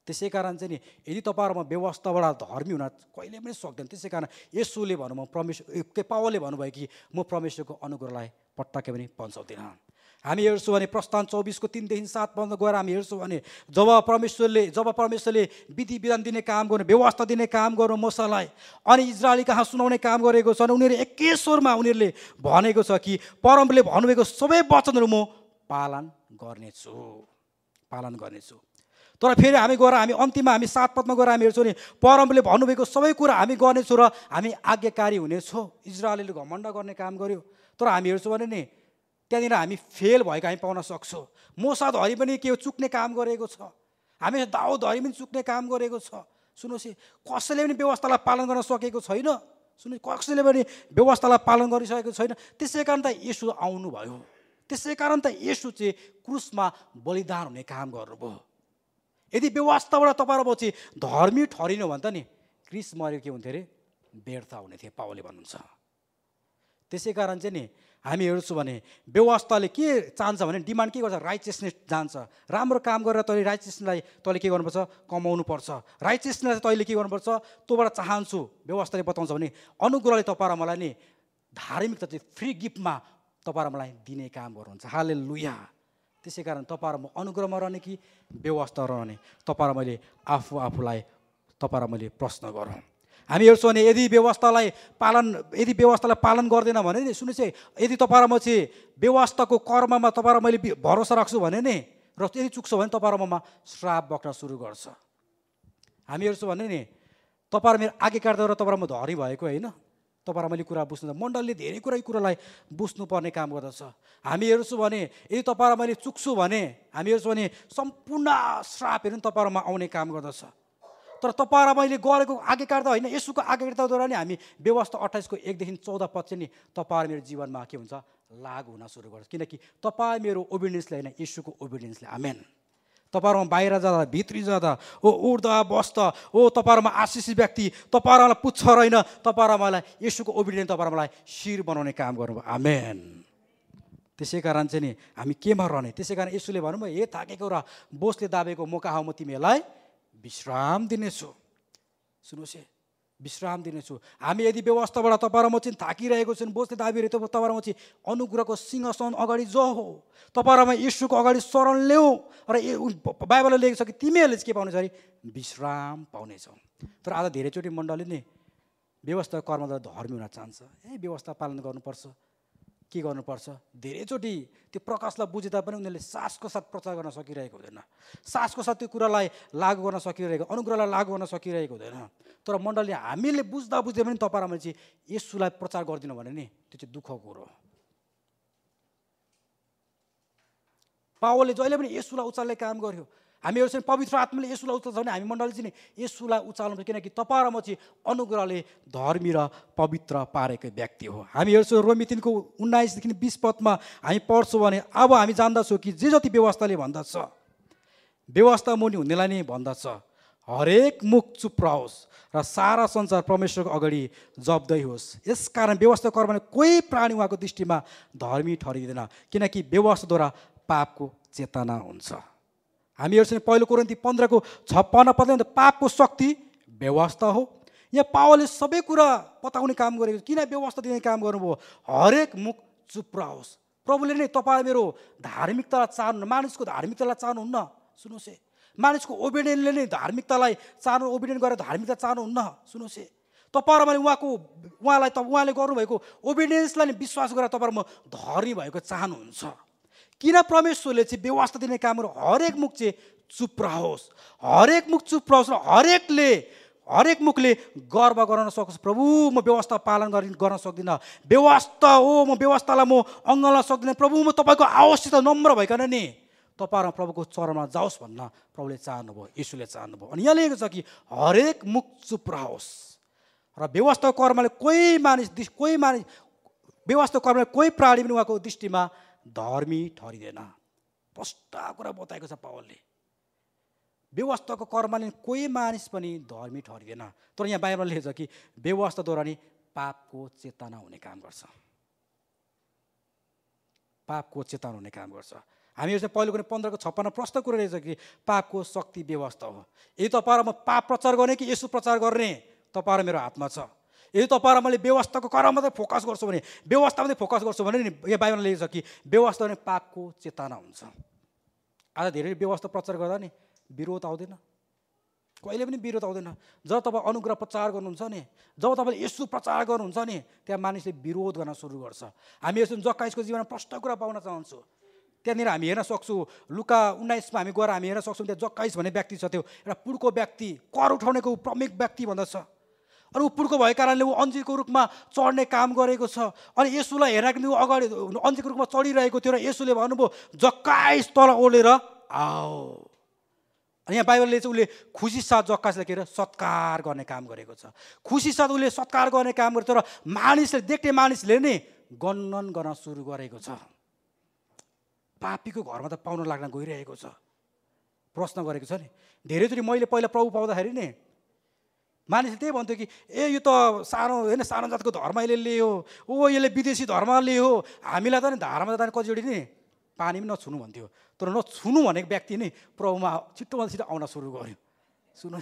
त्यसै कारण चाहिँ नि यदि तपाईँहरूमा व्यवस्थाबाट धर्मी हुन कहिले पनि सक्दैन त्यसै कारण यसोले भनौँ म परमेश्वर के भन्नुभयो कि म परमेश्वरको अनुग्रहलाई पटक्कै पनि पन्साउँदिनँ हामी हेर्छौँ भने प्रस्थान चौबिसको तिनदेखि सात पन्ध्र गएर हामी हेर्छौँ भने जब परमेश्वरले जब परमेश्वरले विधि विधान दिने काम गर्नु व्यवस्था दिने काम गर्नु मसालाई अनि इजरायली कहाँ सुनाउने काम गरेको छ अनि उनीहरू एकै स्वरमा उनीहरूले भनेको छ कि परमले भन्नुभएको सबै वचनहरू म पालन गर्नेछु पालन गर्नेछु तर फेरि हामी गएर हामी अन्तिममा हामी सात पदमा गएर हामी हेर्छौँ नि परमले भन्नुभएको सबै कुरा हामी गर्नेछौँ र हामी आज्ञाकारी हुनेछौँ इजरायलले घमण्ड गर्ने काम गर्यो तर हामी हेर्छौँ भने नि त्यहाँनिर हामी फेल भएको हामी पाउन सक्छौँ मसाधरि पनि के चुक्ने काम गरेको छ हामी दाउधरि पनि चुक्ने काम गरेको छ सुन्नुहोस् कसैले पनि व्यवस्थालाई पालन गर्न सकेको छैन सुन्नु कसैले पनि व्यवस्थालाई पालन गरिसकेको छैन त्यसै कारण त यसो आउनुभयो त्यसै कारण त यसो चाहिँ क्रुसमा बलिदान हुने काम गर्नुभयो यदि व्यवस्थाबाट तपाईँहरू पछि धर्मी ठरिनु भने त नि क्रिस मरेको के हुन्थ्यो अरे व्यर्थ हुने थिए पाउले भन्नुहुन्छ त्यसै कारण चाहिँ नि हामी हेर्छौँ भने व्यवस्थाले के चाहन्छ भने डिमान्ड के गर्छ राइचेसनेस जान्छ राम्रो काम गरेर तैँले राइचियसनेसलाई तैँले के गर्नुपर्छ कमाउनुपर्छ पर्छ तैँले के गर्नुपर्छ तँबाट चाहन्छु व्यवस्थाले बताउँछ भने अनुग्रहले तपाईँ मलाई नि धार्मिकता चाहिँ फ्री गिफ्टमा तपाईँ मलाई दिने काम गर्नुहुन्छ हाले लुया त्यसै कारण तपाईँहरू म अनुग्रहमा रहने कि व्यवस्था रहने तपाईँ मैले आफू आफूलाई तपाईँ मैले प्रश्न गरौँ हामीहरू भने यदि व्यवस्थालाई पालन यदि व्यवस्थालाई पालन गर्दैन भने नि सुन्नुहोस् है यदि तपाईँहरूमा म चाहिँ व्यवस्थाको कर्ममा तपाईँहरू मैले भरोसा राख्छु भने नि र यदि चुक्छु भने तपाईँहरूमा श्राप बग्न सुरु गर्छ हामीहरू भने नि तपाईँहरू मेरो आगे काट्दा र म धरी भएको होइन तपाईँहरू मैले कुरा बुझ्नु मण्डलले धेरै कुरा कुरालाई बुझ्नुपर्ने काम गर्दछ हामी हेर्छु भने यदि तपाईँहरू मैले चुक्छु भने हामी हेर्छु भने सम्पूर्ण श्रापहरू पनि तपाईँहरूमा आउने काम गर्दछ तर तपाईँ र मैले गरेको आज्ञाकार त होइन यसुको आज्ञाकारिताद्वारा नै हामी व्यवस्था अट्ठाइसको एकदेखि चौध पद चाहिँ नि तपाईँ मेरो जीवनमा के हुन्छ लागु हुन सुरु गर्छ किनकि तपाईँ मेरो ओबिडियन्सले होइन यसुको ओबिडियन्सले आमेन तपाईँहरूमा बाहिर जाँदा भित्री जाँदा ओ उड्दा बस्दा ओ तपाईँहरूमा आशिषी व्यक्ति तपाईँहरूलाई पुच्छ रहेन तपाईँहरू मलाई यसुको ओबिडियन्स तपाईँहरू मलाई शिर बनाउने काम गर्नु आमेन त्यसै कारण चाहिँ नि हामी केमा रहने त्यसै कारण यसुले भनौँ हे थाकेको र बोसले दाबेको मौका हो म तिमीहरूलाई विश्राम दिनेछु सुन्नुहोस् है विश्राम दिनेछु हामी यदि व्यवस्थाबाट तपाईँहरूमा चाहिँ थाकिरहेको छौँ बोझ्ने दाबीहरू त तपाईँ चाहिँ अनुग्रहको सिंहसन अगाडि ज हो तपाईँहरूमा यीशुको अगाडि शरण ल्याऊ र बाइबलले लेखेको छ कि तिमीहरूले चाहिँ के पाउनेछ अरे विश्राम पाउनेछौ तर आज धेरैचोटि मण्डलले नि व्यवस्था कर्मद्वारा धर्मी हुन चाहन्छ ए व्यवस्था पालन गर्नुपर्छ के गर्नुपर्छ धेरैचोटि त्यो प्रकाशलाई बुझे तापनि उनीहरूले सासको साथ प्रचार गर्न सकिरहेको हुँदैन सासको साथ त्यो कुरालाई लागू गर्न सकिरहेको अनुग्रहलाई लागु गर्न सकिरहेको हुँदैन तर मण्डलले हामीले बुझ्दा बुझ्दै पनि तपाईँ मान्छे यसुलाई प्रचार गरिदिनु भने नि त्यो चाहिँ दुःखको कुरो हो पावलले जहिले पनि यसुलाई उचाल्ने काम गर्यो हामीहरू चाहिँ पवित्र आत्माले यसुलाई उचाल्छ भने हामी मण्डली चाहिँ यसुलाई उचाल्नु किनकि तपाईँ र म चाहिँ अनुग्रहले धर्मी र पवित्र पारेको व्यक्ति हो हामीहरू चाहिँ रोमी तिनको उन्नाइसदेखि बिस पदमा हामी पढ्छौँ भने अब हामी जान्दछौँ कि जे जति व्यवस्थाले भन्दछ व्यवस्था मुनि हुनेलाई नै भन्दछ हरेक मुख चुप रहोस् र सारा संसार परमेश्वरको अगाडि जप्दै होस् यसकारण व्यवस्था कर भने कोही प्राणी उहाँको दृष्टिमा धर्मी ठहरिँदैन किनकि व्यवस्थाद्वारा पापको चेतना हुन्छ हामीहरूसँग चाहिँ पहिलो कुरो ती पन्ध्रको छप्पन्न त पापको शक्ति व्यवस्था हो यहाँ पावलले सबै कुरा बताउने काम गरेको किन व्यवस्था दिने काम गर्नुभयो हरेक मुख चुप रहोस् प्रभुले नै तपाईँ मेरो धार्मिकतालाई चाहनु मानिसको धार्मिकतालाई चाहनुहुन्न सुन्नुहोस् है मानिसको ओबिडेन्टले नै धार्मिकतालाई चाहनु ओबिडेन्ट गरेर धार्मिकता चाहनुहुन्न सुन्नुहोस् है तपाईँ मैले उहाँको उहाँलाई त उहाँले गर्नुभएको ओबिडेन्सलाई नै विश्वास गरेर तपाईँहरू म धर्मी भएको चाहनुहुन्छ किन परमेश्वरले चाहिँ व्यवस्था दिने कामहरू हरेक मुख चाहिँ चुप रहोस् हरेक मुख चुप रहोस् र हरेकले हरेक मुखले गर्व गराउन सकोस् प्रभु म व्यवस्था पालन गरि गर्न सक्दिनँ व्यवस्था हो म व्यवस्थालाई म अङ्गल्न सक्दिनँ प्रभु म तपाईँको आवश्यकता नम्र भइकन नि तपाईँ प्रभुको चरणमा जाओस् भन्न प्रभुले चाहनुभयो यीशुले चाहनुभयो अनि यहाँ लेखेको छ कि हरेक मुख चुप रहोस् र व्यवस्था कर्मले कोही मानिस कोही मानिस व्यवस्था कर्मले कोही प्राणी पनि उहाँको दृष्टिमा धर्मी ठहरिँदैन प्रष्ट कुरा बताएको छ पावलले व्यवस्थाको कर्मले कोही मानिस पनि धर्मी ठहरिँदैन तर यहाँ बाहिर लेखेको कि व्यवस्थाद्वारा नि पापको चेतना हुने काम गर्छ पापको चेतना हुने काम गर्छ हामीहरू चाहिँ पहिलो कुनै पन्ध्रको छप्पन्न प्रश्न कुरो रहेछ कि पापको शक्ति व्यवस्था हो यदि तपाईँहरू म पाप प्रचार गर्ने कि यसो प्रचार गर्ने तपाईँहरू मेरो हातमा छ यदि तपाईँलाई मैले व्यवस्थाको कर मात्रै फोकस गर्छु भने व्यवस्था मात्रै फोकस गर्छु भने नि यो बाइबलमा लेखेको छ कि व्यवस्था भने पापको चेतना हुन्छ आज धेरै व्यवस्था प्रचार गर्दा नि विरोध आउँदैन कहिले पनि विरोध आउँदैन जब तपाईँ अनुग्रह प्रचार गर्नुहुन्छ नि जब तपाईँले यसो प्रचार गर्नुहुन्छ नि त्यहाँ मानिसले विरोध गर्न सुरु गर्छ हामी यसो जक्काइसको जीवनमा प्रष्ट कुरा पाउन चाहन्छौँ त्यहाँनिर हामी हेर्न सक्छौँ लुका उन्नाइसमा हामी गएर हामी हेर्न सक्छौँ त्यहाँ जक्काइस भन्ने व्यक्ति छ त्यो एउटा पुर्को व्यक्ति कर उठाउनेको प्रमुख व्यक्ति भन्दछ अनि ऊ पुर्को भएको कारणले ऊ अन्जीको रूपमा चढ्ने काम गरेको छ अनि यसुलाई हेर्दाखेरि ऊ अगाडि अन्जीको रूपमा चढिरहेको थियो र यसुले भन्नुभयो जक्काइस तल ओलेर आओ अनि यहाँ बाइबलले चाहिँ उसले खुसी साथ जक्कासलाई के अरे सत्कार गर्ने काम गरेको छ खुसी साथ उसले सत्कार गर्ने काम गरेको र मानिसले देख्ने मानिसले नै गणन गर्न सुरु गरेको छ पापीको घरमा त पाउन लाग्न गइरहेको छ प्रश्न गरेको छ नि धेरैचोटि मैले पहिला प्रभु पाउँदाखेरि नि मानिसले त्यही भन्थ्यो कि ए यो त सानो होइन सानो जातको धर्म यसले लियो ओ यसले विदेशी धर्म लियो हामीलाई त नि धारामा जाँदा कतिचोटि नि पानी पनि नछुनु भन्थ्यो तर नछुनु भनेको व्यक्ति नै प्रभुमा छिटोभन्दा छिटो आउन सुरु गर्यो सुन्नु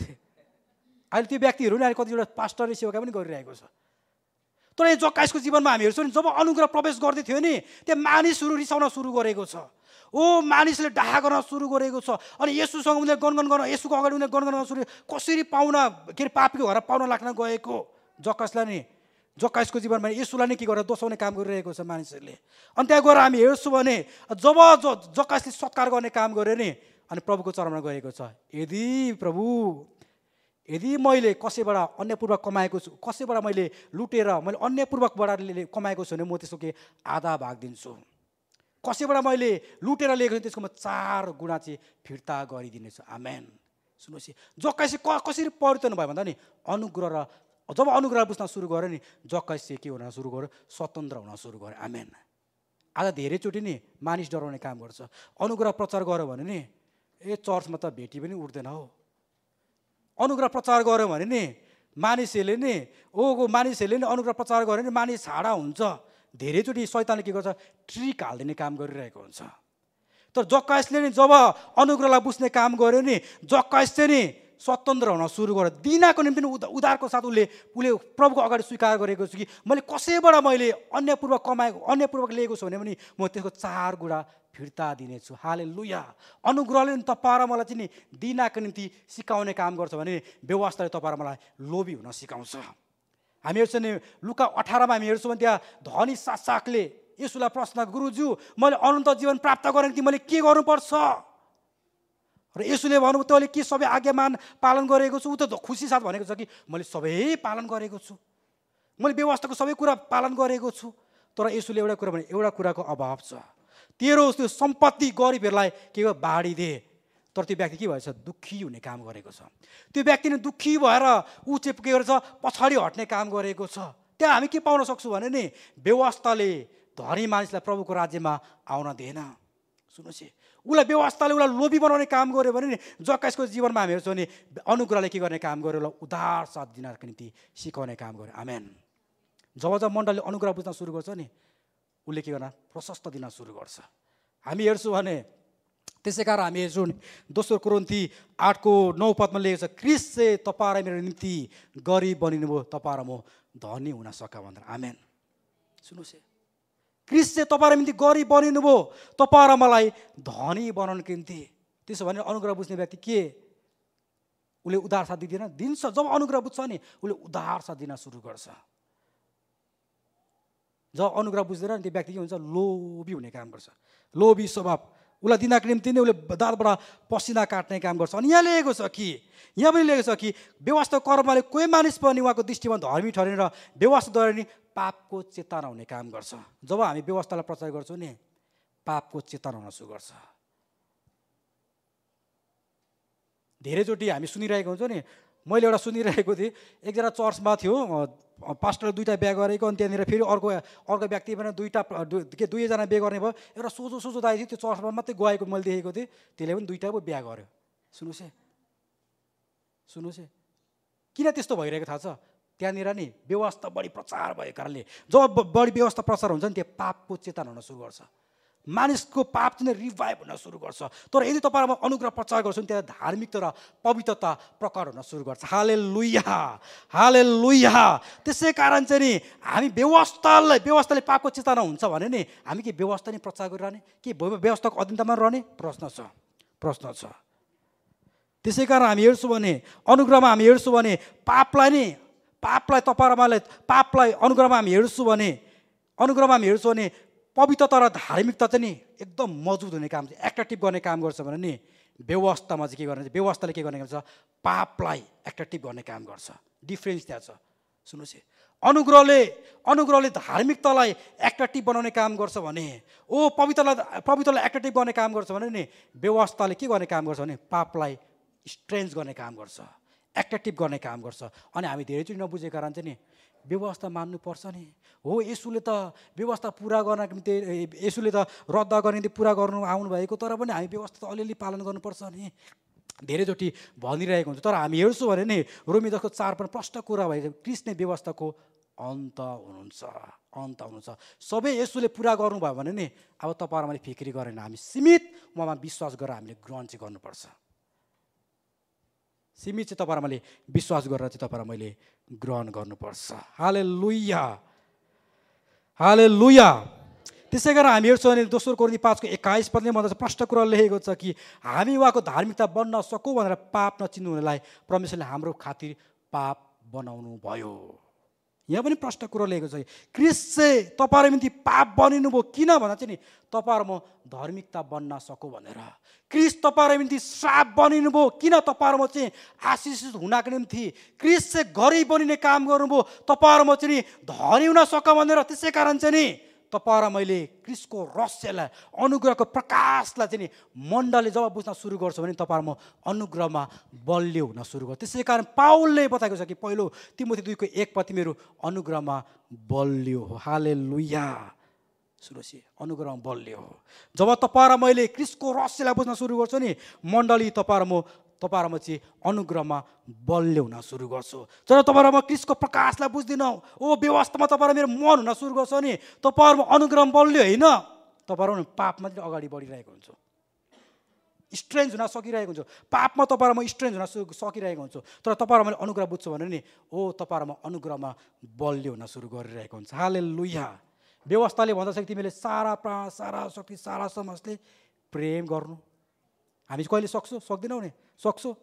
अहिले त्यो व्यक्तिहरू नि अहिले कतिवटा पास्टरले सेवा पनि गरिरहेको छ तर यो जक्काइसको जीवनमा हामी हेर्छौँ नि जब अनुग्रह प्रवेश गर्दै थियो नि त्यो मानिसहरू रिसाउन सुरु गरेको छ ओ मानिसले डाहा गर्न सुरु गरेको छ अनि यसुसँग उनले गनगन गर्न यसुको अगाडि उनले गनगन गर्न सुरु कसरी पाहुना के अरे पापीको घर पाहुना लाग्न गएको जक्कासलाई नि जक्कासको जीवनमा यसुलाई नै के गरेर दोसाउने काम गरिरहेको छ मानिसहरूले अनि त्यहाँ गएर हामी हेर्छौँ भने जब ज जक्कासले सत्कार गर्ने काम गऱ्यो नि अनि प्रभुको चरणमा गएको छ यदि प्रभु यदि मैले कसैबाट अन्यपूर्वक कमाएको छु कसैबाट मैले लुटेर मैले अन्यपूर्वकबाट कमाएको छु भने म त्यसको के आधा भाग दिन्छु कसैबाट मैले लुटेर लिएको छु त्यसको म चार गुणा चाहिँ फिर्ता गरिदिनेछु आमेन सुन्नुहोस् जो कैसे कसरी परिवर्तन भयो भन्दा नि अनुग्रह र जब अनुग्रह बुझ्न सुरु गऱ्यो नि जक्कैसे के हुन सुरु गर्यो स्वतन्त्र हुन सुरु गर्यो आमेन आज धेरैचोटि नि मानिस डराउने काम गर्छ अनुग्रह प्रचार गऱ्यो भने नि ए चर्चमा त भेटी पनि उठ्दैन हो अनुग्रह प्रचार गऱ्यो भने नि मानिसहरूले नि ओको मानिसहरूले नि अनुग्रह प्रचार गऱ्यो भने मानिस छाडा हुन्छ धेरैचोटि शैतानले के गर्छ ट्रिक हालिदिने काम गरिरहेको हुन्छ तर जक्काइसले नि जब अनुग्रहलाई बुझ्ने काम गऱ्यो नि जक्काइस चाहिँ नि स्वतन्त्र हुन सुरु गर्यो दिनाको निम्ति उदा उधारको साथ उसले उसले प्रभुको अगाडि स्वीकार गरेको छु कि मैले कसैबाट मैले अन्यपूर्वक कमाएको अन्यपूर्वक लिएको छु भने पनि म त्यसको चार गुणा फिर्ता दिनेछु हाले लुया अनुग्रहले नि तपाईँ मलाई चाहिँ नि दिनाको निम्ति सिकाउने काम गर्छ भने व्यवस्थाले तपाईँ र मलाई लोभी हुन सिकाउँछ हामीहरू चाहिँ नि लुका अठारमा हामी हेर्छौँ भने त्यहाँ धनी सासाकले यसुलाई प्रश्न गुरुज्यू मैले अनन्त जीवन प्राप्त गरेको निम्ति मैले के गर्नुपर्छ र यसुले त तैँले के सबै आज्ञामान पालन गरेको छु ऊ त खुसी साथ भनेको छ कि मैले सबै पालन गरेको छु मैले व्यवस्थाको सबै कुरा पालन गरेको छु तर यसुले एउटा कुरा भने एउटा कुराको अभाव छ तेरो त्यो सम्पत्ति गरिबहरूलाई के भयो बाँडिदिए तर त्यो व्यक्ति के भएछ दुःखी हुने काम गरेको छ त्यो व्यक्तिले दुःखी भएर ऊ चाहिँ के गर्छ पछाडि हट्ने काम गरेको छ त्यहाँ हामी के पाउन सक्छौँ भने नि व्यवस्थाले धनी मानिसलाई प्रभुको राज्यमा आउन दिएन सुन्नुहोस् है उसलाई व्यवस्थाले उसलाई लोभी बनाउने काम गऱ्यो भने नि जक्कासको जीवनमा हामी हेर्छौँ भने अनुग्रहले के गर्ने काम गर्यो उसलाई उदार साथ दिनको निम्ति सिकाउने काम गर्यो आमेन जब जब मण्डलले अनुग्रह बुझ्न सुरु गर्छ नि उसले के गर्न प्रशस्त दिन सुरु गर्छ हामी हेर्छौँ भने त्यसै कारण हामी हेर्छौँ दोस्रो कुरोन्ती आठको नौ पदमा लेखेको छ क्रिस चाहिँ तपाईँ र मेरो निम्ति गरिब बनिनुभयो तपाईँ र म धनी हुन सक भनेर आमेन सुन्नुहोस् है क्रिस चाहिँ तपाईँ र निम्ति गरिब बनिनुभयो तपाईँ र मलाई धनी बनाउनुको निम्ति त्यसो भने अनुग्रह बुझ्ने व्यक्ति के उसले उदारता दिँदैन दिन्छ जब अनुग्रह बुझ्छ नि उसले उदारता दिन सुरु गर्छ जब अनुग्रह बुझ्दैन नि त्यो व्यक्ति के हुन्छ लोभी हुने काम गर्छ लोभी स्वभाव उसलाई दिनको निम्ति नै उसले दाँतबाट पसिना काट्ने काम गर्छ अनि यहाँ लेखेको छ कि यहाँ पनि लेखेको छ कि व्यवस्था कर्मले कोही मानिस पनि उहाँको दृष्टिमा धर्मी र व्यवस्थाद्वारा नि पापको चेतना हुने काम गर्छ जब हामी व्यवस्थालाई प्रचार गर्छौँ नि पापको चेतना हुन सुरु गर्छ धेरैचोटि हामी सुनिरहेको हुन्छौँ नि मैले एउटा सुनिरहेको थिएँ एकजना चर्चमा थियो पास्टरले दुईवटा बिहा गरेको अनि त्यहाँनिर फेरि अर्को अर्को व्यक्ति पनि दुईवटा के दुईजना बिहा गर्ने भयो एउटा सोझो सोझो दाइ थियो त्यो चर्चमा मात्रै गएको मैले देखेको थिएँ त्यसले पनि दुईवटा पो बिहा गर्यो सुन्नुहोस् है सुन्नुहोस् है किन त्यस्तो भइरहेको थाहा छ त्यहाँनिर नि व्यवस्था बढी प्रचार भएको कारणले जब बढी व्यवस्था प्रचार हुन्छ नि त्यो पापको चेतना हुन सुरु गर्छ मानिसको पाप चाहिँ रिभाइभ हुन सुरु गर्छ तर यदि तपाईँहरूमा अनुग्रह प्रचार गर्छु भने त्यहाँ धार्मिकता र पवित्रता प्रकट हुन सुरु गर्छ हाले लुइहा हाले लुहा त्यसै कारण चाहिँ नि हामी व्यवस्थालाई व्यवस्थाले पापको चेतना हुन्छ भने नि हामी के व्यवस्था नै प्रचार गरिरहने के व्यवस्थाको अधीनतामा रहने प्रश्न छ प्रश्न छ त्यसै कारण हामी हेर्छौँ भने अनुग्रहमा हामी हेर्छौँ भने पापलाई नै पापलाई तपाईँहरूमालाई पापलाई अनुग्रहमा हामी हेर्छौँ भने अनुग्रहमा हामी हेर्छौँ भने पवित्रता र धार्मिकता चाहिँ नि एकदम मजबुत हुने काम चाहिँ एट्र्याक्टिभ गर्ने काम गर्छ भने नि व्यवस्थामा चाहिँ के गर्ने व्यवस्थाले के गर्ने गर्छ पापलाई एट्र्याक्टिभ गर्ने काम गर्छ डिफ्रेन्स त्यहाँ छ सुन्नुहोस् है अनुग्रहले अनुग्रहले धार्मिकतालाई एट्र्याक्टिभ बनाउने काम गर्छ भने ओ पवित्रलाई पवित्रलाई एट्र्याक्टिभ गर्ने काम गर्छ भने नि व्यवस्थाले के गर्ने काम गर्छ भने पापलाई स्ट्रेन्थ गर्ने काम गर्छ एट्र्याक्टिभ गर्ने काम गर्छ अनि हामी धेरैचोटि नबुझेको कारण चाहिँ नि व्यवस्था मान्नुपर्छ नि हो यसुले त व्यवस्था पुरा गर्नको निम्ति यसुले त रद्द गर्ने निम्ति पुरा गर्नु आउनुभएको तर पनि हामी व्यवस्था त अलिअलि पालन गर्नुपर्छ नि धेरैचोटि भनिरहेको हुन्छ तर हामी हेर्छौँ भने नि रोमी जसको चार पनि प्रष्ट कुरा भइसक्यो कृष्ण व्यवस्थाको अन्त हुनुहुन्छ अन्त हुनुहुन्छ सबै यसुले पुरा गर्नुभयो भने नि अब तपाईँहरू मैले फिक्री गरेन हामी सीमित उहाँमा विश्वास गरेर हामीले ग्रहण चाहिँ गर्नुपर्छ सीमित चाहिँ तपाईँलाई मैले विश्वास गरेर चाहिँ तपाईँहरू मैले ग्रहण गर्नुपर्छ हाले लुया हाले लुया त्यसै गरेर हामी हेर्छौँ भने दोस्रो कोर्दी पाँचको एक्काइस पदले मलाई प्रष्ट कुरा लेखेको छ कि हामी उहाँको धार्मिकता बन्न सकौँ भनेर पाप नचिन्नु हुनेलाई परमेश्वरले हाम्रो खातिर पाप बनाउनु भयो यहाँ पनि प्रश्न कुरो लिएको छ क्रिस चाहिँ तपाईँहरू निम्ति पाप बनिनुभयो किन भन्दा चाहिँ नि तपाईँहरू म धार्मिकता बन्न सकु भनेर क्रिस तपाईँहरू निम्ति श्राप बनिनुभयो किन म चाहिँ आशिषित हुनको निम्ति क्रिस चाहिँ गरिब बनिने काम गर्नुभयो तपाईँहरूमा चाहिँ नि धनी हुन सक भनेर त्यसै कारण चाहिँ नि तपाईँ र मैले क्रिसको रहस्यलाई अनुग्रहको प्रकाशलाई चाहिँ नि मण्डले जब बुझ्न सुरु गर्छ भने तपाईँ म अनुग्रहमा बलियो हुन सुरु गर्छ त्यसै कारण पाउलले बताएको छ कि पहिलो तिमीति दुईको एकपति मेरो अनुग्रहमा बलियो हो हाले लुया सुनोस् अनुग्रह बलियो हो जब तपाईँ र मैले क्रिसको रहस्यलाई बुझ्न सुरु गर्छु नि मण्डली तपाईँ र म तपाईँहरूमा चाहिँ अनुग्रहमा बल ल्याउन सुरु गर्छु तर तपाईँहरू म क्रिस्टको प्रकाशलाई बुझ्दिनँ ओ व्यवस्थामा तपाईँहरू मेरो मन हुन सुरु गर्छ नि तपाईँहरूमा अनुग्रह बल्यो होइन तपाईँहरू पाप मात्रै अगाडि बढिरहेको हुन्छ स्ट्रेन्थ हुन सकिरहेको हुन्छौ पापमा तपाईँहरू म स्ट्रेन्थ हुन सकिरहेको हुन्छु तर तपाईँहरू मैले अनुग्रह बुझ्छु भने नि ओ तपाईँहरूमा अनुग्रहमा बलले हुन सुरु गरिरहेको हुन्छ हाले लुहा व्यवस्थाले भन्दाखेरि तिमीले सारा प्राण सारा शक्ति सारा समाजले प्रेम गर्नु हामी कहिले सक्छौँ सक्दैनौँ नि सक्छौँ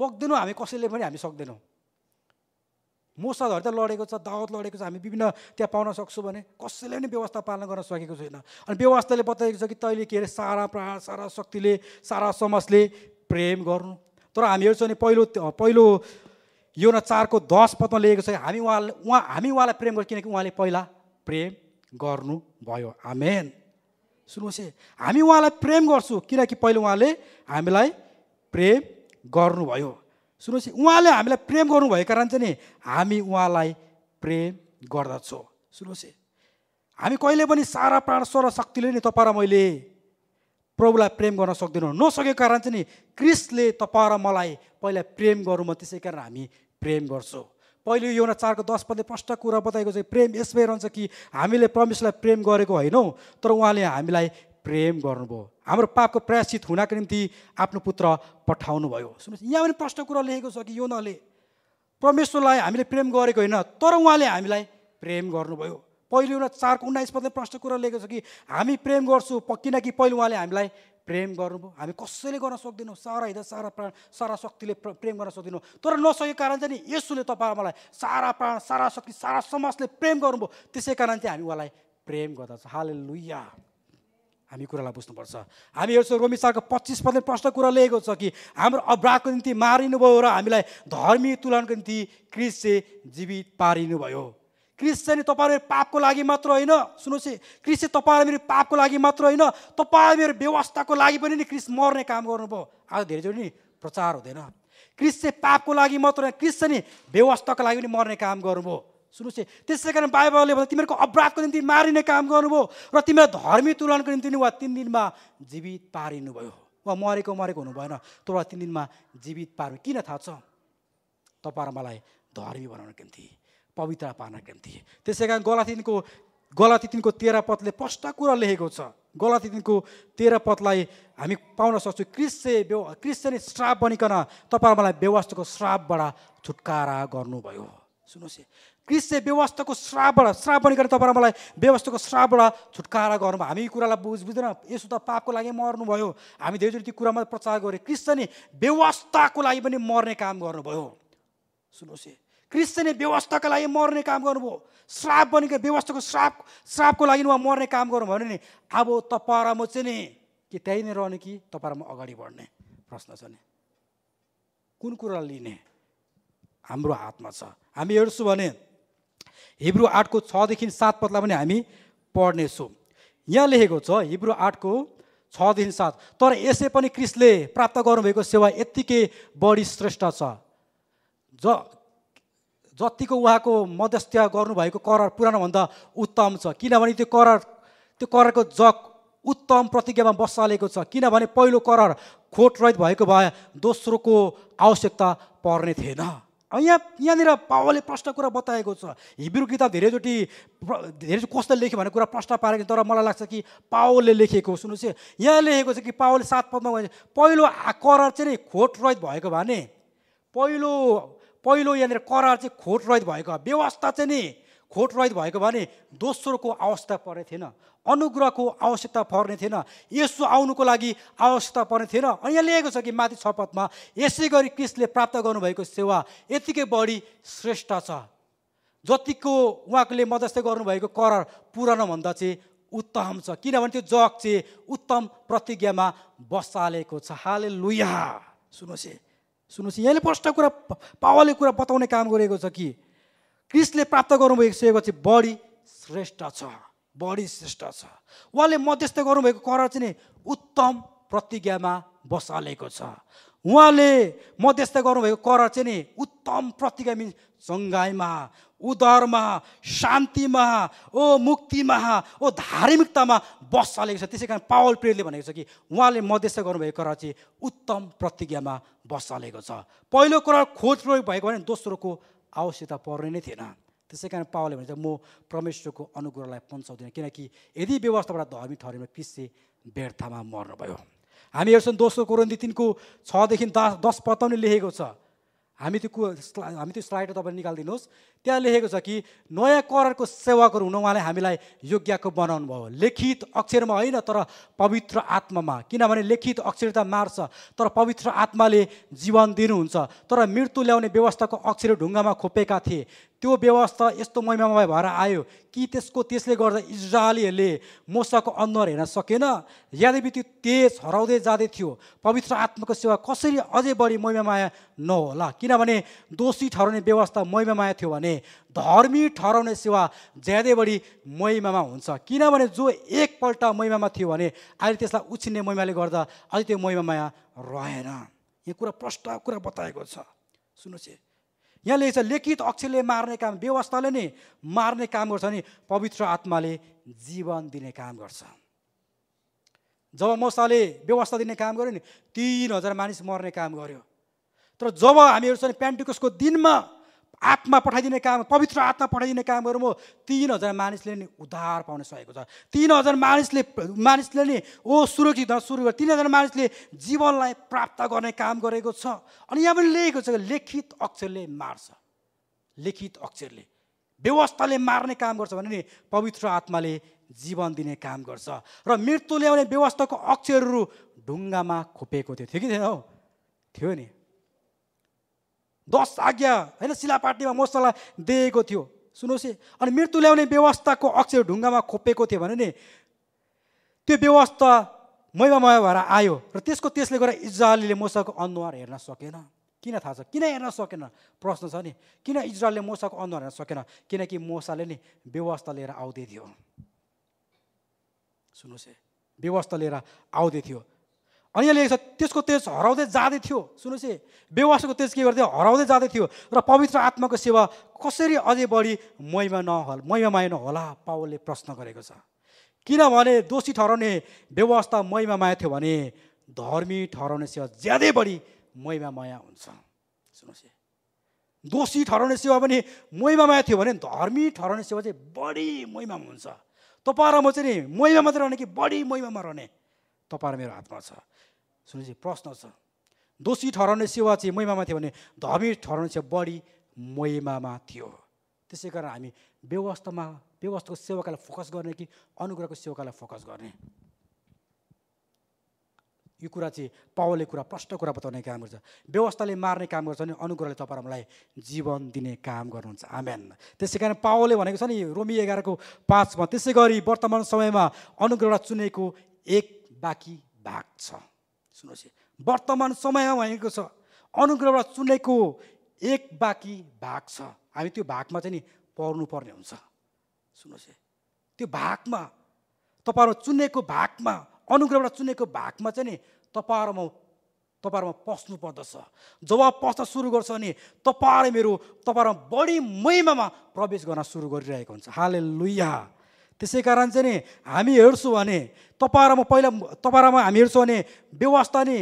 सक्दैनौँ हामी कसैले पनि हामी सक्दैनौँ मसँग त लडेको छ दावत लडेको छ हामी विभिन्न त्यहाँ पाउन सक्छौँ भने कसैले पनि व्यवस्था पालन गर्न सकेको छैन अनि व्यवस्थाले बताएको छ कि तैँले के अरे सारा प्राण सारा शक्तिले सारा समाजले प्रेम गर्नु तर हामीहरू चाहिँ पहिलो पहिलो यो न चारको दस पदमा लिएको छ हामी उहाँले उहाँ हामी उहाँलाई प्रेम गर्छ किनकि उहाँले पहिला प्रेम गर्नुभयो आमेन सुन्नुहोस् है हामी उहाँलाई प्रेम गर्छौँ किनकि पहिले उहाँले हामीलाई प्रेम गर्नुभयो सुन्नुहोस् उहाँले हामीलाई प्रेम गर्नुभएको कारण चाहिँ नि हामी उहाँलाई प्रेम गर्दछौँ सुन्नुहोस् हामी कहिले पनि सारा प्राण स्वर शक्तिले नि तपाईँ र मैले प्रभुलाई प्रेम गर्न सक्दैनौँ नसकेको कारण चाहिँ नि क्रिस्टले तपाईँ र मलाई पहिला प्रेम गरौँ म त्यसै कारण हामी प्रेम गर्छौँ पहिले यो चारको दस पदले प्रष्ट कुरा बताएको छ प्रेम यसमै रहन्छ कि हामीले परमेश्वरलाई प्रेम गरेको होइनौँ तर उहाँले हामीलाई प्रेम गर्नुभयो हाम्रो पापको प्रयासित हुनको निम्ति आफ्नो पुत्र पठाउनु भयो सुन्नुहोस् यहाँ पनि प्रष्ट कुरा लेखेको छ कि यो नले परमेश्वरलाई हामीले प्रेम गरेको होइन तर उहाँले हामीलाई प्रेम गर्नुभयो पहिलो एउटा चारको उन्नाइस पदले प्रष्ट कुरा लेखेको छ कि हामी प्रेम गर्छु किनकि पहिलो उहाँले हामीलाई प्रेम गर्नुभयो हामी कसैले गर्न सक्दैनौँ सारा हिँड्दा सारा प्राण सारा शक्तिले प्रेम गर्न सक्दैनौँ तर नसकेको कारण चाहिँ नि यसोले तपाईँ मलाई सारा प्राण सारा शक्ति सारा समाजले प्रेम गर्नुभयो त्यसै कारण चाहिँ हामी उहाँलाई प्रेम गर्दछ हाले लुया हामी कुरालाई बुझ्नुपर्छ हामी हेर्छौँ रोमिसाको पच्चिस पदले प्रश्न कुरा लिएको छ कि हाम्रो अपराधको निम्ति मारिनुभयो र हामीलाई धर्मी तुलनको निम्ति क्रिस चाहिँ जीवित पारिनुभयो क्रिस चाहिँ नि तपाईँहरू पापको लागि मात्र होइन सुन्नुहोस् है क्रिस चाहिँ तपाईँहरू मेरो पापको लागि मात्र होइन तपाईँ मेरो व्यवस्थाको लागि पनि नि क्रिस मर्ने काम गर्नुभयो आज धेरैचोटि नि प्रचार हुँदैन क्रिस चाहिँ पापको लागि मात्र क्रिस चाहिँ नि व्यवस्थाको लागि पनि मर्ने काम गर्नुभयो सुन्नुहोस् है त्यसै कारण बाइबलले भन्दा तिमीहरूको अपराधको निम्ति मारिने काम गर्नुभयो र तिमीलाई धर्मी तुलनाको निम्ति नि वा तिन दिनमा जीवित पारिनुभयो वा मरेको मरेको हुनु भएन तपाईँलाई तिन दिनमा जीवित पार्नु किन थाहा छ तपाईँहरू मलाई धर्मी बनाउनको निम्ति पवित्र पानाक्रम निम्ति त्यसै कारण गलातिनको गलातिनको तेह्र पदले प्रष्ट कुरा लेखेको छ गलातिनको तेह्र पदलाई हामी पाउन सक्छौँ कृष्य व्यव क्रिस्चले श्राप बनिकन तपाईँ मलाई व्यवस्थाको श्रापबाट छुटकारा गर्नुभयो सुन्नुहोस् कृष्य व्यवस्थाको श्रापबाट श्राप बनिकन तपाईँ मलाई व्यवस्थाको श्रापबाट छुटकारा गर्नु हामी कुरालाई बुझ बुझ्दैन यसो त पापको लागि मर्नुभयो हामी धेरैचोटि कुरामा प्रचार गऱ्यौँ क्रिस्चले व्यवस्थाको लागि पनि मर्ने काम गर्नुभयो सुन्नुहोस् है क्रिस्चियनले व्यवस्थाको लागि मर्ने काम गर्नुभयो श्राप बनेको व्यवस्थाको श्राप श्रापको लागि उहाँ मर्ने काम गर्नुभयो भने नि अब तपाईँ म चाहिँ नि कि त्यहीँ नै रहने कि तपाईँ म अगाडि बढ्ने प्रश्न छ नि कुन कुरा लिने हाम्रो हातमा छ हामी हेर्छौँ भने हिब्रू आठको छदेखि सात पदलाई पनि हामी पढ्नेछौँ यहाँ लेखेको छ हिब्रू आठको छदेखि सात तर यसै पनि क्रिस्टले प्राप्त गर्नुभएको सेवा यत्तिकै बढी श्रेष्ठ छ ज जतिको उहाँको मध्यस्थ गर्नुभएको करार पुरानोभन्दा उत्तम छ किनभने त्यो करार त्यो करारको जग उत्तम प्रतिज्ञामा बसालेको छ किनभने पहिलो करार खोट रहित भएको भए दोस्रोको आवश्यकता पर्ने थिएन यहाँ यहाँनिर पावलले प्रश्न कुरा बताएको छ हिब्रू किताब धेरैचोटि धेरै कसले लेख्यो भन्ने कुरा प्रश्न पारेको तर मलाई लाग्छ कि पावलले लेखेको सुन्नुहोस् है यहाँ लेखेको छ कि पावलले सात पदमा पहिलो करार चाहिँ खोट रहित भएको भने पहिलो पहिलो यहाँनिर करार चाहिँ खोट रहित भएको व्यवस्था चाहिँ नि खोट रहित भएको भने दोस्रोको आवश्यकता पर्ने थिएन अनुग्रहको आवश्यकता पर्ने थिएन यसो आउनुको लागि आवश्यकता पर्ने थिएन अनि यहाँ लेखेको छ कि माथि छपथमा यसै गरी क्रिस्टले प्राप्त गर्नुभएको सेवा यत्तिकै बढी श्रेष्ठ छ जतिको उहाँले मध्यस्थ गर्नुभएको करार पुरानो भन्दा चाहिँ उत्तम छ किनभने त्यो जग चाहिँ उत्तम प्रतिज्ञामा बसालेको छ हाले लुया सुन्नुहोस् है सुन्नुहोस् यहाँले प्रष्ट कुरा पावाले कुरा बताउने काम गरेको छ कि क्रिस्टले प्राप्त गर्नुभएको सेवा चाहिँ बढी श्रेष्ठ छ बढी श्रेष्ठ छ उहाँले मध्यस्थ गर्नुभएको कर चाहिँ उत्तम प्रतिज्ञामा बसालेको छ उहाँले मध्यस्थ गर्नुभएको कर चाहिँ नि उत्तम प्रतिज्ञा मिन्स सङ्घाइमा उदरमा शान्तिमा ओ मुक्तिमा ओ धार्मिकतामा बस छ त्यसै कारण पावल प्रेरले भनेको छ कि उहाँले मध्यस्थ गर्नुभएको कर चाहिँ उत्तम प्रतिज्ञामा बस छ पहिलो कुरा खोज प्रयोग भएको भने दोस्रोको आवश्यकता पर्ने नै थिएन त्यसै कारण पावलले भने म परमेश्वरको अनुग्रहलाई पन्साउँदिनँ किनकि यदि व्यवस्थाबाट धर्मी ठहरेमा पिसे व्यर्थमा मर्नुभयो हामीहरूसँग दोस्रो कुरोदेखि तिनको छदेखि दस दस पनि लेखेको छ हामी त्यो हामी त्यो स्लाइड तपाईँले निकालिदिनुहोस् त्यहाँ लेखेको छ कि नयाँ करारको सेवकहरू हुन उहाँले हामीलाई योग्यको बनाउनु भयो लिखित अक्षरमा होइन तर पवित्र आत्मामा किनभने लिखित अक्षर त मार्छ तर पवित्र आत्माले जीवन दिनुहुन्छ तर मृत्यु ल्याउने व्यवस्थाको अक्षर ढुङ्गामा खोपेका थिए त्यो व्यवस्था यस्तो महिमामय भएर आयो कि त्यसको त्यसले गर्दा इजरायलीहरूले मोसाको अनुहार हेर्न सकेन यद्यपि त्यो तेज हराउँदै जाँदै थियो पवित्र आत्माको सेवा कसरी अझै बढी महिमामाया नहोला किनभने दोषी ठहराउने व्यवस्था महिमामाया थियो भने धर्मी ठहराउने सेवा ज्यादै बढी महिमामा हुन्छ किनभने जो एकपल्ट महिमामा थियो भने अहिले त्यसलाई उछिन्ने महिमाले गर्दा अहिले त्यो महिमामाया रहेन यो कुरा प्रष्ट कुरा बताएको छ सुन्नुहोस् यहाँ लेखेको छ लिखित अक्षरले मार्ने काम व्यवस्थाले नै मार्ने काम गर्छ नि पवित्र आत्माले जीवन दिने काम गर्छ जब मसाले व्यवस्था दिने काम गर्यो नि तिन हजार मानिस मर्ने काम गर्यो तर जब हामीहरू छ नि प्यान्टिकसको दिनमा आत्मा पठाइदिने काम पवित्र आत्मा पठाइदिने कामहरू म तिन हजार मानिसले नि उद्धार पाउन सकेको छ तिन हजार मानिसले मानिसले नि ओ सुरक्षित सुरु तिन हजार मानिसले जीवनलाई प्राप्त गर्ने काम गरेको छ अनि यहाँ पनि लेखेको छ लेखित अक्षरले मार्छ लिखित अक्षरले व्यवस्थाले मार्ने काम गर्छ भने नि पवित्र आत्माले जीवन दिने काम गर्छ र मृत्यु ल्याउने व्यवस्थाको अक्षरहरू ढुङ्गामा खोपेको थियो थियो कि थिएन हौ थियो नि दस आज्ञा होइन शिलापाटीमा मोसलाई दिएको थियो सुन्नुहोस् है अनि मृत्यु ल्याउने व्यवस्थाको अक्षर ढुङ्गामा खोपेको थियो भने नि त्यो व्यवस्था मैवामय भएर आयो र त्यसको त्यसले गर्दा इजरायलले मोसाको अनुहार हेर्न सकेन किन थाहा छ किन हेर्न सकेन प्रश्न छ नि किन इजरायलले मोसाको अनुहार हेर्न सकेन किनकि मोसाले नि व्यवस्था लिएर आउँदै थियो सुन्नुहोस् है व्यवस्था लिएर आउँदै थियो अनि यहाँ छ त्यसको तेज हराउँदै जाँदै थियो सुन्नुहोस् है व्यवस्थाको तेज के गर्थ्यो हराउँदै जाँदै थियो र पवित्र आत्माको सेवा कसरी अझै बढी महिमा नहोला महिमामाय नहोला पावलले प्रश्न गरेको छ किनभने दोषी ठहराउने व्यवस्था माया थियो भने धर्मी ठहराउने सेवा ज्यादै बढी महिमा माया हुन्छ सुन्नुहोस् है दोषी ठहराउने सेवा पनि माया थियो भने धर्मी ठहराउने सेवा चाहिँ बढी महिमा हुन्छ तपाईँ र म चाहिँ नि महिमा मात्रै रहने कि बढी महिमामा रहने तपाईँ र मेरो हातमा छ सुनेपछि प्रश्न छ दोषी ठहराउने सेवा चाहिँ महिमामा थियो भने धमी ठहराउने सेवा बढी महिमामा थियो त्यसै कारण हामी व्यवस्थामा व्यवस्थाको सेवकालाई फोकस गर्ने कि अनुग्रहको सेवकालाई फोकस गर्ने यो कुरा चाहिँ पावलले कुरा प्रष्ट कुरा बताउने काम गर्छ व्यवस्थाले मार्ने काम गर्छ भने अनुग्रहले तपाईँ मलाई जीवन दिने काम गर्नुहुन्छ आम्यान त्यसै कारण पावलले भनेको छ नि रोमी एघारको पाँचमा त्यसै गरी वर्तमान समयमा अनुग्रहलाई चुनेको एक बाँकी भाग छ सुन्नुहोस् वर्तमान समय भनेको छ अनुग्रहबाट चुनेको एक बाँकी भाग छ हामी त्यो भागमा चाहिँ नि पर्नुपर्ने हुन्छ सुन्नुहोस् है त्यो भागमा तपाईँहरू चुनेको भागमा अनुग्रहबाट चुनेको भागमा चाहिँ नि तपाईँहरूमा तपाईँहरूमा पस्नु पर्दछ जब पस्न सुरु गर्छ भने तपाईँहरू मेरो तपाईँहरूमा बढी महिमामा प्रवेश गर्न सुरु गरिरहेको हुन्छ हाले लुया त्यसै कारण चाहिँ नि हामी हेर्छौँ भने तपाईँहरूमा पहिला तपाईँहरूमा हामी हेर्छौँ भने व्यवस्था नि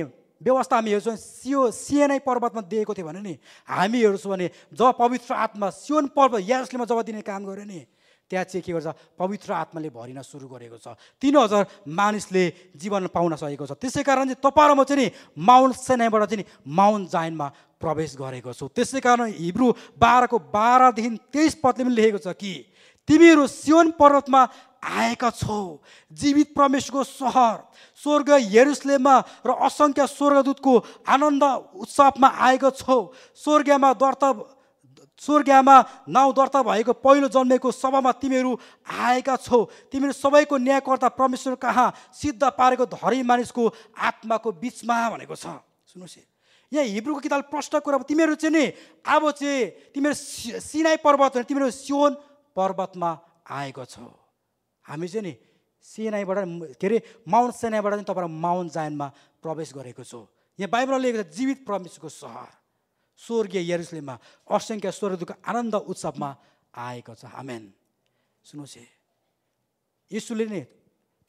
व्यवस्था हामी हेर्छौँ सियो सिएनआई पर्वतमा दिएको थियो भने नि हामी हेर्छौँ भने जब पवित्र आत्मा सियोन पर्वत यसलेमा जब दिने काम गर्यो नि त्यहाँ चाहिँ के गर्छ पवित्र आत्माले भरिन सुरु गरेको छ तिन हजार मानिसले जीवन पाउन सकेको छ त्यसै कारण चाहिँ तपाईँ चाहिँ नि माउन्ट सेनाइबाट चाहिँ नि माउन्ट जाइनमा प्रवेश गरेको छु त्यसै कारण हिब्रू बाह्रको बाह्रदेखि तेइस पदले पनि लेखेको छ कि तिमीहरू सियोन पर्वतमा आएका छौ जीवित परमेश्वरको सहर स्वर्ग हेरुसलेममा र असङ्ख्य स्वर्गदूतको आनन्द उत्सवमा आएका छौ स्वर्गमा दर्ता स्वर्गमा नाउँ दर्ता भएको पहिलो जन्मेको सभामा तिमीहरू आएका छौ तिमीहरू सबैको न्यायकर्ता परमेश्वर कहाँ सिद्ध पारेको धरी मानिसको आत्माको बिचमा भनेको छ सुन्नुहोस् यहाँ हिब्रूको किताब प्रष्ट कुरा तिमीहरू चाहिँ नि अब चाहिँ तिमीहरू सिनाई पर्वत तिमीहरू सिओन पर्वतमा आएको छ हामी चाहिँ नि सेनाइबाट के अरे माउन्ट सेनाईबाट चाहिँ तपाईँलाई माउन्ट जायनमा प्रवेश गरेको छौँ यहाँ बाइबल लेखेको छ जीवित प्रवेशको सहर स्वर्गीय यरुसलेममा असङ्ख्य स्वर्गको आनन्द उत्सवमा आएको छ हामेन सुन्नुहोस् है यीशुले नै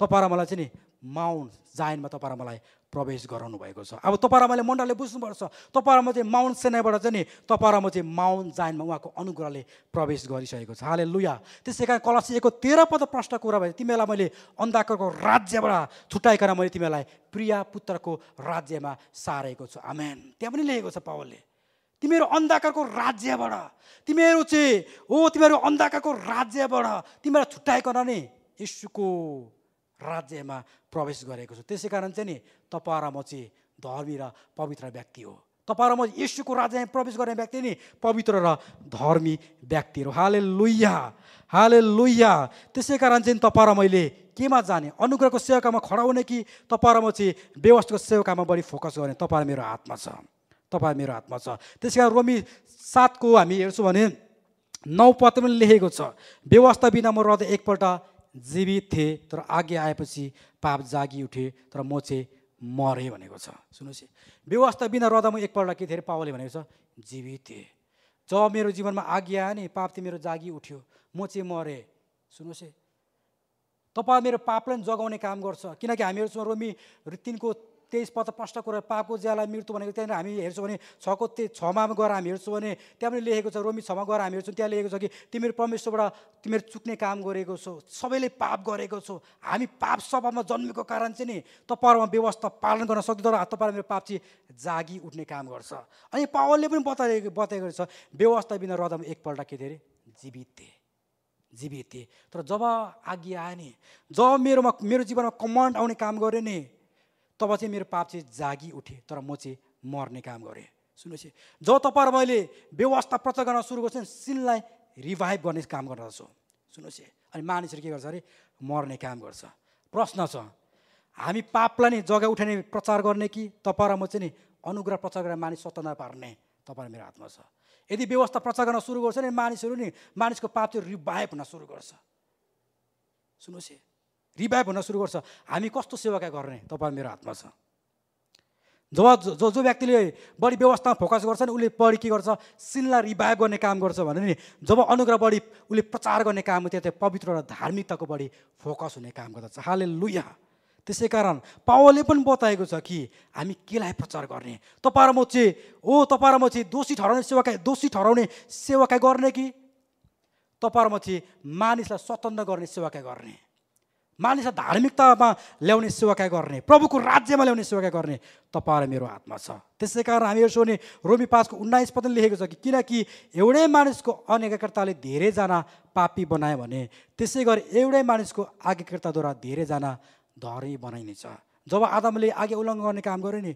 तपाईँ र मलाई चाहिँ नि माउन्ट जायनमा तपाईँ मलाई प्रवेश गराउनु भएको छ अब तपाईँ मैले मण्डलले बुझ्नुपर्छ तपाईँ म चाहिँ माउन्ट सेनाबाट चाहिँ नि तपाईँ म चाहिँ माउन्ट जायनमा उहाँको अनुग्रहले प्रवेश गरिसकेको छ हाले लुया त्यसै कारण कलसिएको तेह्र पद प्रश्न कुरा भयो तिमीलाई मैले अन्धाकरको राज्यबाट छुट्याइकन मैले तिमीलाई प्रिया पुत्रको राज्यमा सारेको छु आमेन त्यहाँ पनि लेखेको छ पावलले तिमीहरू अन्धाकरको राज्यबाट तिमीहरू चाहिँ हो तिमीहरू अन्धाकरको राज्यबाट तिमीलाई छुट्याइकन नि यीशुको राज्यमा प्रवेश गरेको छु त्यसै कारण चाहिँ नि तपाईँ र म चाहिँ धर्मी र पवित्र व्यक्ति हो तपाईँ र म यीशुको राज्यमा प्रवेश गर्ने व्यक्ति नि पवित्र र धर्मी व्यक्तिहरू हाले लुइया हाले लुइया त्यसै कारण चाहिँ तपाईँ र मैले केमा जाने अनुग्रहको सेवकामा खडा हुने कि तपाईँ र म चाहिँ व्यवस्थाको सेवकामा बढी फोकस गर्ने तपाईँ मेरो हातमा छ तपाईँ मेरो हातमा छ त्यसै कारण रोमी सातको हामी हेर्छौँ भने नौ पनि लेखेको छ व्यवस्था बिना म रहँदा एकपल्ट जीवित थिए तर आज्ञा आएपछि पाप जागी उठे तर म चाहिँ मरेँ भनेको छ सुन्नुहोस् व्यवस्था बिना रहँदा म एकपल्ट के थिएँ पावले भनेको छ जीवित थिएँ जब मेरो जीवनमा आज्ञा आयो नि पाप चाहिँ मेरो जागी उठ्यो म चाहिँ मरेँ सुन्नुहोस् है तपाईँ मेरो पापलाई जगाउने काम गर्छ किनकि हामीहरूसँग रोमी तिनको तेइस पद कुरा कुरो पापको ज्याला मृत्यु भनेको त्यहाँनिर हामी हेर्छौँ भने छको त्यही छमा गएर हामी हेर्छौँ भने त्यहाँ पनि लेखेको छ रोमी छमा गएर हामी हेर्छौँ त्यहाँ लेखेको छ कि तिमीहरू परमेश्वरबाट तिमीहरू चुक्ने काम गरेको छौ सबैले पाप गरेको छौ हामी पाप स्वभावमा जन्मेको कारण चाहिँ नि तपाईँहरूमा व्यवस्था पालन गर्न सक्दैन तर तपाईँहरू मेरो पाप चाहिँ जागी उठ्ने काम गर्छ अनि पावलले पनि बताएको बताएको छ व्यवस्था बिना रदम एकपल्ट के थिए जीवित थिए जीवित थिए तर जब आज्ञा आयो नि जब मेरोमा मेरो जीवनमा कमान्ड आउने काम गऱ्यो नि तब चाहिँ मेरो पाप चाहिँ जागी उठे तर म चाहिँ मर्ने काम गरेँ सुन्नुहोस् जब तपाईँहरू मैले व्यवस्था प्रचार गर्न सुरु गर्छु सिनलाई रिभाइभ गर्ने काम गर्दछु सुन्नुहोस् है अनि मानिसहरू के गर्छ अरे मर्ने काम गर्छ प्रश्न छ हामी पापलाई नै जग्गा उठाउने प्रचार गर्ने कि तपाईँ र म चाहिँ नि अनुग्रह प्रचार गरेर मानिस स्वतन्त्र पार्ने तपाईँ मेरो हातमा छ यदि व्यवस्था प्रचार गर्न सुरु गर्छ नि मानिसहरू नि मानिसको पाप चाहिँ रिभाइभ हुन सुरु गर्छ सुन्नुहोस् है रिभाइभ हुन सुरु गर्छ हामी कस्तो सेवाका गर्ने तपाईँ मेरो हातमा छ जब जो जो व्यक्तिले बढी व्यवस्थामा फोकस गर्छ नि उसले बढी के गर्छ सिललाई रिभाइभ गर्ने काम गर्छ भने नि जब अनुग्रह बढी उसले प्रचार गर्ने काम त्यहाँ पवित्र र धार्मिकताको बढी फोकस हुने काम गर्दछ हाले लुया त्यसै कारण पावलले पनि बताएको छ कि हामी केलाई प्रचार गर्ने तपाईँ म चाहिँ हो तपाईँ म चाहिँ दोषी ठहराउने सेवाका दोषी ठहराउने सेवाका गर्ने कि तपाईँ म चाहिँ मानिसलाई स्वतन्त्र गर्ने सेवाका गर्ने मानिसलाई धार्मिकतामा ल्याउने सेवाका गर्ने प्रभुको राज्यमा ल्याउने सेवाका गर्ने तपाईँ मेरो हातमा छ त्यसै कारण हामी यसो भने रोमी पासको उन्नाइस पद लेखेको छ कि किनकि एउटै मानिसको अनेकताले धेरैजना पापी बनायो भने त्यसै गरी एउटै मानिसको आज्ञाकर्ताद्वारा धेरैजना धरी बनाइनेछ जब आदमले आज्ञा उल्लङ्घन गर्ने काम गर्यो नि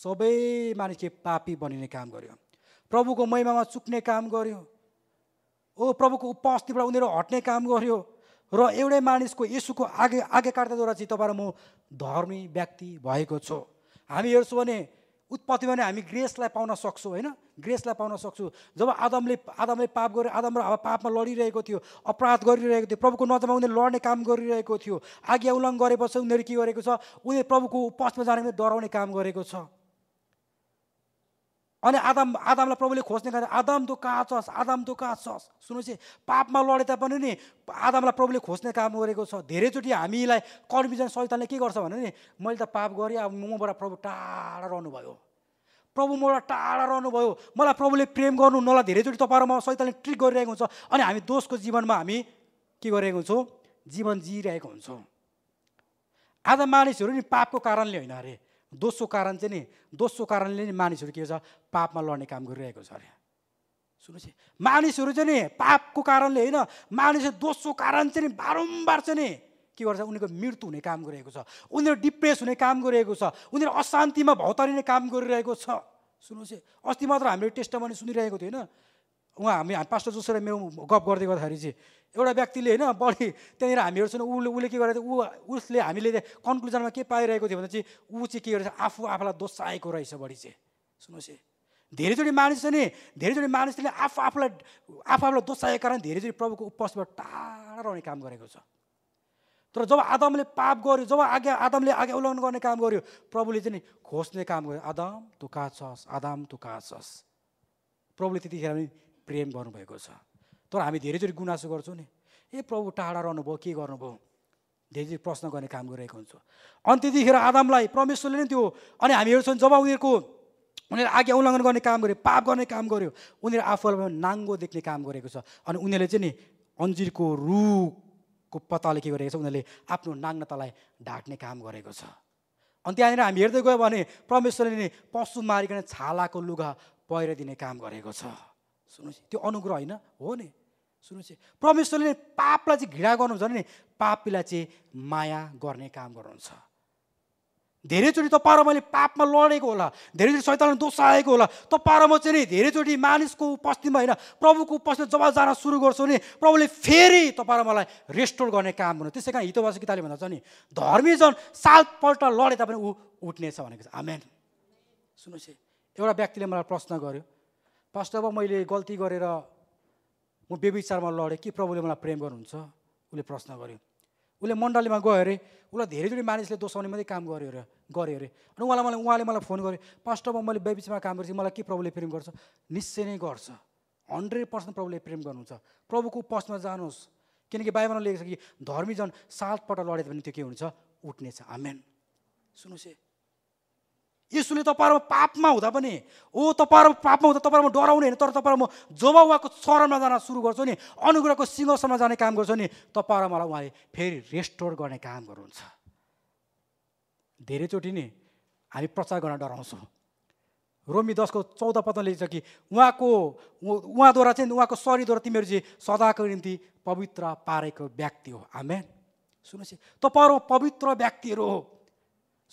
सबै मानिसले पापी बनिने काम गर्यो प्रभुको महिमामा चुक्ने काम गर्यो ओ प्रभुको उपस्थितिबाट उनीहरू हट्ने काम गर्यो र एउटै मानिसको यसुको आगे काट्दाद्वारा चाहिँ तपाईँ र म धर्मी व्यक्ति भएको छु हामी हेर्छौँ भने उत्पत्ति भने हामी ग्रेसलाई पाउन सक्छौँ होइन ग्रेसलाई पाउन सक्छु जब आदमले आदमले पाप गरे आदम र अब पापमा लडिरहेको थियो अपराध गरिरहेको थियो प्रभुको नजरमा उनीहरूले लड्ने काम गरिरहेको थियो आज्ञा उल्लङ्घन गरेपछि उनीहरू के गरेको छ उनीहरू प्रभुको पथमा जाने डराउने काम गरेको छ अनि आदम आदमलाई प्रभुले खोज्ने गर्दा आदम दु कहाँ छस् आदाम दु कहाँ छस् सुनेपछि पापमा लडे तापनि नि आदमलाई प्रभुले खोज्ने काम गरेको छ धेरैचोटि हामीलाई कन्फ्युजन सैतानले के गर्छ भने नि मैले त पाप गरेँ अब मबाट प्रभु टाढा रहनुभयो प्रभु मबाट टाढा रहनुभयो मलाई प्रभुले प्रेम गर्नु नला धेरैचोटि तपाईँहरूमा म ट्रिक गरिरहेको हुन्छ अनि हामी दोषको जीवनमा हामी के गरिरहेको हुन्छौँ जीवन जिइरहेको हुन्छौँ आज मानिसहरू नि पापको कारणले होइन अरे दोस्रो कारण चाहिँ नि दोस्रो कारणले नि मानिसहरू के छ पापमा लड्ने काम गरिरहेको छ अरे सुन्नुहोस् मानिसहरू चाहिँ नि पापको कारणले होइन मानिस दोस्रो कारण चाहिँ नि बारम्बार चाहिँ नि के गर्छ उनीहरूको मृत्यु हुने काम गरिरहेको छ उनीहरू डिप्रेस हुने काम गरिरहेको छ उनीहरू अशान्तिमा भौतारिने काम गरिरहेको छ सुन्नुहोस् है अस्ति मात्र हामीले टेस्टमा सुनिरहेको थियो होइन उहाँ हामी हामी पास्टर जोसेर मेरो गफ गर्दै गर्दाखेरि चाहिँ एउटा व्यक्तिले होइन बढी त्यहाँनिर हामीहरू चाहिँ उसले उसले के गरेर ऊ उसले हामीले कन्क्लुजनमा के पाइरहेको थियो भने चाहिँ ऊ चाहिँ के गरेछ आफू आफूलाई दोसाएको रहेछ बढी चाहिँ सुन्नुहोस् है धेरैचोटि मानिस नि धेरैचोटि मानिसले आफू आफूलाई आफू आफूलाई दोसाएको कारण धेरैचोटि प्रभुको उपवासबाट टाढा रहने काम गरेको छ तर जब आदमले पाप गर्यो जब आज्ञा आदमले आज्ञा उल्लङ्घन गर्ने काम गर्यो प्रभुले चाहिँ नि खोज्ने काम गर्यो आदम तु कहाँ छस् आदम तु कहाँ छस् प्रभुले त्यतिखेर प्रेम गर्नुभएको छ तर हामी धेरैचोटि गुनासो गर्छौँ नि ए प्रभु टाढा रहनुभयो के गर्नुभयो धेरै प्रश्न गर्ने काम गरिरहेको हुन्छ अनि त्यतिखेर आदामलाई परमेश्वरले नै त्यो अनि हामी हेर्छौँ जब उनीहरूको उनीहरू आज्ञा उल्लङ्घन गर्ने काम गर्यो पाप गर्ने काम गर्यो उनीहरू आफूलाई नाङ्गो देख्ने काम गरेको छ अनि उनीहरूले चाहिँ नि अन्जिरको रुखको पत्ताले के गरेको छ उनीहरूले आफ्नो नाङ्गतालाई ढाक्ने काम गरेको छ अनि त्यहाँनिर हामी हेर्दै गयो भने परमेश्वरले नि पशु मारिकन छालाको लुगा पहिरो दिने काम गरेको छ सुन्नुहोस् त्यो अनुग्रह होइन हो नि सुन्नुहोस् परमेश्वरले पापलाई चाहिँ घृणा गर्नुहुन्छ भने पापीलाई चाहिँ माया गर्ने काम गर्नुहुन्छ धेरैचोटि तपाईँ र मैले पापमा लडेको होला धेरैचोटि दोष आएको होला तपाईँ र म चाहिँ नि धेरैचोटि मानिसको उपस्थितिमा होइन प्रभुको उपस्थिति जब जान सुरु गर्छु नि प्रभुले फेरि तपाईँ र मलाई रेस्टोर गर्ने काम गर्नु त्यसै कारण हितवासी किताबले भन्दा छ नि जन सालपल्ट लडे तापनि ऊ उठ्नेछ भनेको छ आमेन सुन्नुहोस् है एउटा व्यक्तिले मलाई प्रश्न गर्यो फर्स्ट अब मैले गल्ती गरेर म बेबिचारमा लडेँ के प्रभुले मलाई प्रेम गर्नुहुन्छ उसले प्रश्न गर्यो उसले मण्डलीमा गयो अरे उसलाई धेरैचोटि मानिसले दोसाउने मात्रै काम गर्यो अरे गरे अरे अनि उहाँलाई मलाई उहाँले मलाई फोन गर्यो फर्स्ट अब मैले बेबिचमा काम गरेपछि मलाई के प्रभुले प्रेम गर्छ निश्चय नै गर्छ हन्ड्रेड पर्सेन्ट प्रभुले प्रेम गर्नुहुन्छ प्रभुको पक्षमा जानुहोस् किनकि बाइबलमा लेखेको छ कि धर्मीजन सातपल्ट लडेँ भने त्यो के हुन्छ उठ्नेछ आमेन सुन्नुहोस् है यसुले तपाईँहरूमा पापमा हुँदा पनि ओ तपाईँहरू पापमा हुँदा तपाईँहरूमा डराउने होइन तर तपाईँहरू म जब उहाँको शरणमा जान सुरु गर्छु नि अनुग्रहको सिंहसम्म जाने काम गर्छु नि तपाईँहरू मलाई उहाँले फेरि रेस्टोर गर्ने काम गर्नुहुन्छ धेरैचोटि नि हामी प्रचार गर्न डराउँछौँ रोमी दसको चौध पत्र लेख्छ कि उहाँको उहाँद्वारा चाहिँ उहाँको शरीरद्वारा तिमीहरू चाहिँ सदाको निम्ति पवित्र पारेको व्यक्ति हो आमेन सुन्नुहोस् तपाईँहरू पवित्र व्यक्तिहरू हो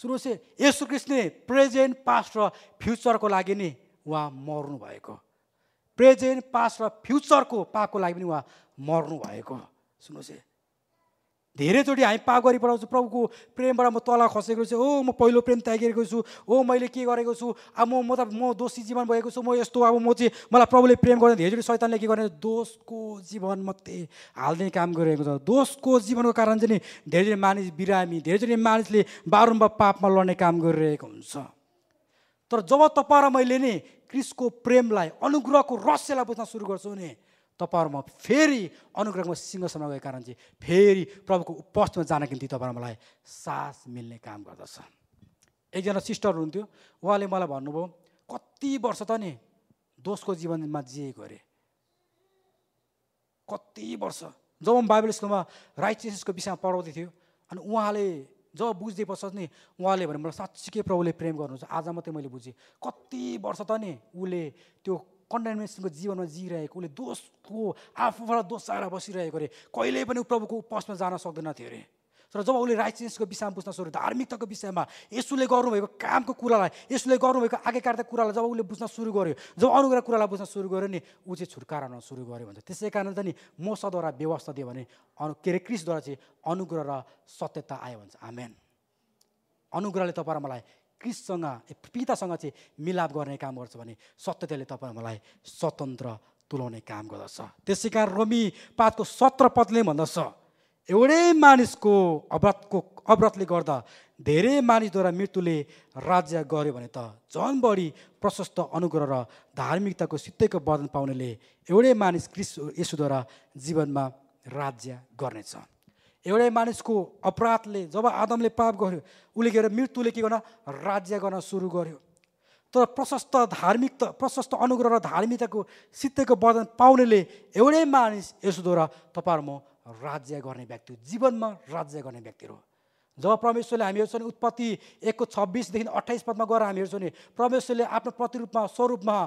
सुन्नुहोस् है यसु कृष्णले प्रेजेन्ट पास्ट र फ्युचरको लागि नि उहाँ मर्नु भएको प्रेजेन्ट पास्ट र फ्युचरको पापको लागि पनि उहाँ मर्नु भएको सुन्नुहोस् है धेरैचोटि हामी पागरी पढाउँछु प्रभुको प्रेमबाट म तल खसेको छु हो म पहिलो प्रेम त्यागिरहेको छु हो मैले के गरेको छु अब म म त म दोषी जीवन भएको छु म यस्तो अब म चाहिँ मलाई प्रभुले प्रेम गर्दा धेरैचोटि शैतानले के गर्ने दोषको जीवन मात्रै हालिदिने काम गरिरहेको छ दोषको जीवनको कारण चाहिँ नि धेरैचोटि मानिस बिरामी धेरैचोटि मानिसले बारम्बार पापमा लड्ने काम गरिरहेको हुन्छ तर जब तपाईँ र मैले नि क्रिसको प्रेमलाई अनुग्रहको रहस्यलाई बुझ्न सुरु गर्छु नि तपाईँहरूमा फेरि अनुग्रहमा सिंहसम्म गएको कारण चाहिँ फेरि प्रभुको उपस्थमा जानको निम्ति तपाईँहरू मलाई सास मिल्ने काम गर्दछ एकजना सिस्टर हुनुहुन्थ्यो उहाँले मलाई भन्नुभयो कति वर्ष त नि दोषको जीवनमा जिएको अरे कति वर्ष जब म बाइबल स्कुलमा राइचिसको विषयमा पढाउँदै थियो अनि उहाँले जब बुझ्दै पर्छ नि उहाँले भने मलाई साँच्चीकै प्रभुले प्रेम गर्नुहुन्छ आज मात्रै मैले बुझेँ कति वर्ष त नि उसले त्यो कन्डेमेसनको जीवनमा जिइरहेको उसले दोषको आफूबाट दोष आएर बसिरहेको अरे कहिले पनि प्रभुको उपसमा जान सक्दैन थियो अरे तर जब उसले राइचिनेसको विषयमा बुझ्न सुरु धार्मिकताको विषयमा यसुले गर्नुभएको कामको कुरालाई यसुले गर्नुभएको आज्ञाकारिता कुरालाई जब उसले बुझ्न सुरु गर्यो जब अनुग्रह कुरालाई बुझ्न सुरु गर्यो नि ऊ चाहिँ छुटकारा हुन सुरु गर्यो भन्छ त्यसै कारण त नि मसद्वारा व्यवस्था दियो भने अनु के अरे क्रिसद्वारा चाहिँ अनुग्रह र सत्यता आयो भन्छ आमेन अनुग्रहले तपाईँ मलाई क्रिससँग पितासँग चाहिँ मिलाप गर्ने काम गर्छ भने सत्यताले तपाईँ मलाई स्वतन्त्र तुलाउने काम गर्दछ त्यसै कारण रोमी पातको सत्र पदले भन्दछ एउटै मानिसको अव्रतको अव्रतले गर्दा धेरै मानिसद्वारा मृत्युले राज्य गर्यो भने त झन् बढी प्रशस्त अनुग्रह र धार्मिकताको सित्तैको वर्णन पाउनेले एउटै मानिस क्रिस यसुद्वारा जीवनमा राज्य गर्नेछ एउटै मानिसको अपराधले जब आदमले पाप गर्यो उसले के अरे मृत्युले के गर्न राज्य गर्न सुरु गर्यो तर प्रशस्त धार्मिक त प्रशस्त अनुग्रह र धार्मिकताको सित्तैको वर्धन पाउनेले एउटै मानिस यसोद्वारा तपाईँ म राज्य गर्ने व्यक्ति हो जीवनमा राज्य गर्ने व्यक्ति हो जब परमेश्वरले हामीहरू छ नि उत्पत्ति एकको छब्बिसदेखि अठाइस पदमा गएर हामीहरू हेर्छौँ नि परमेश्वरले आफ्नो प्रतिरूपमा स्वरूपमा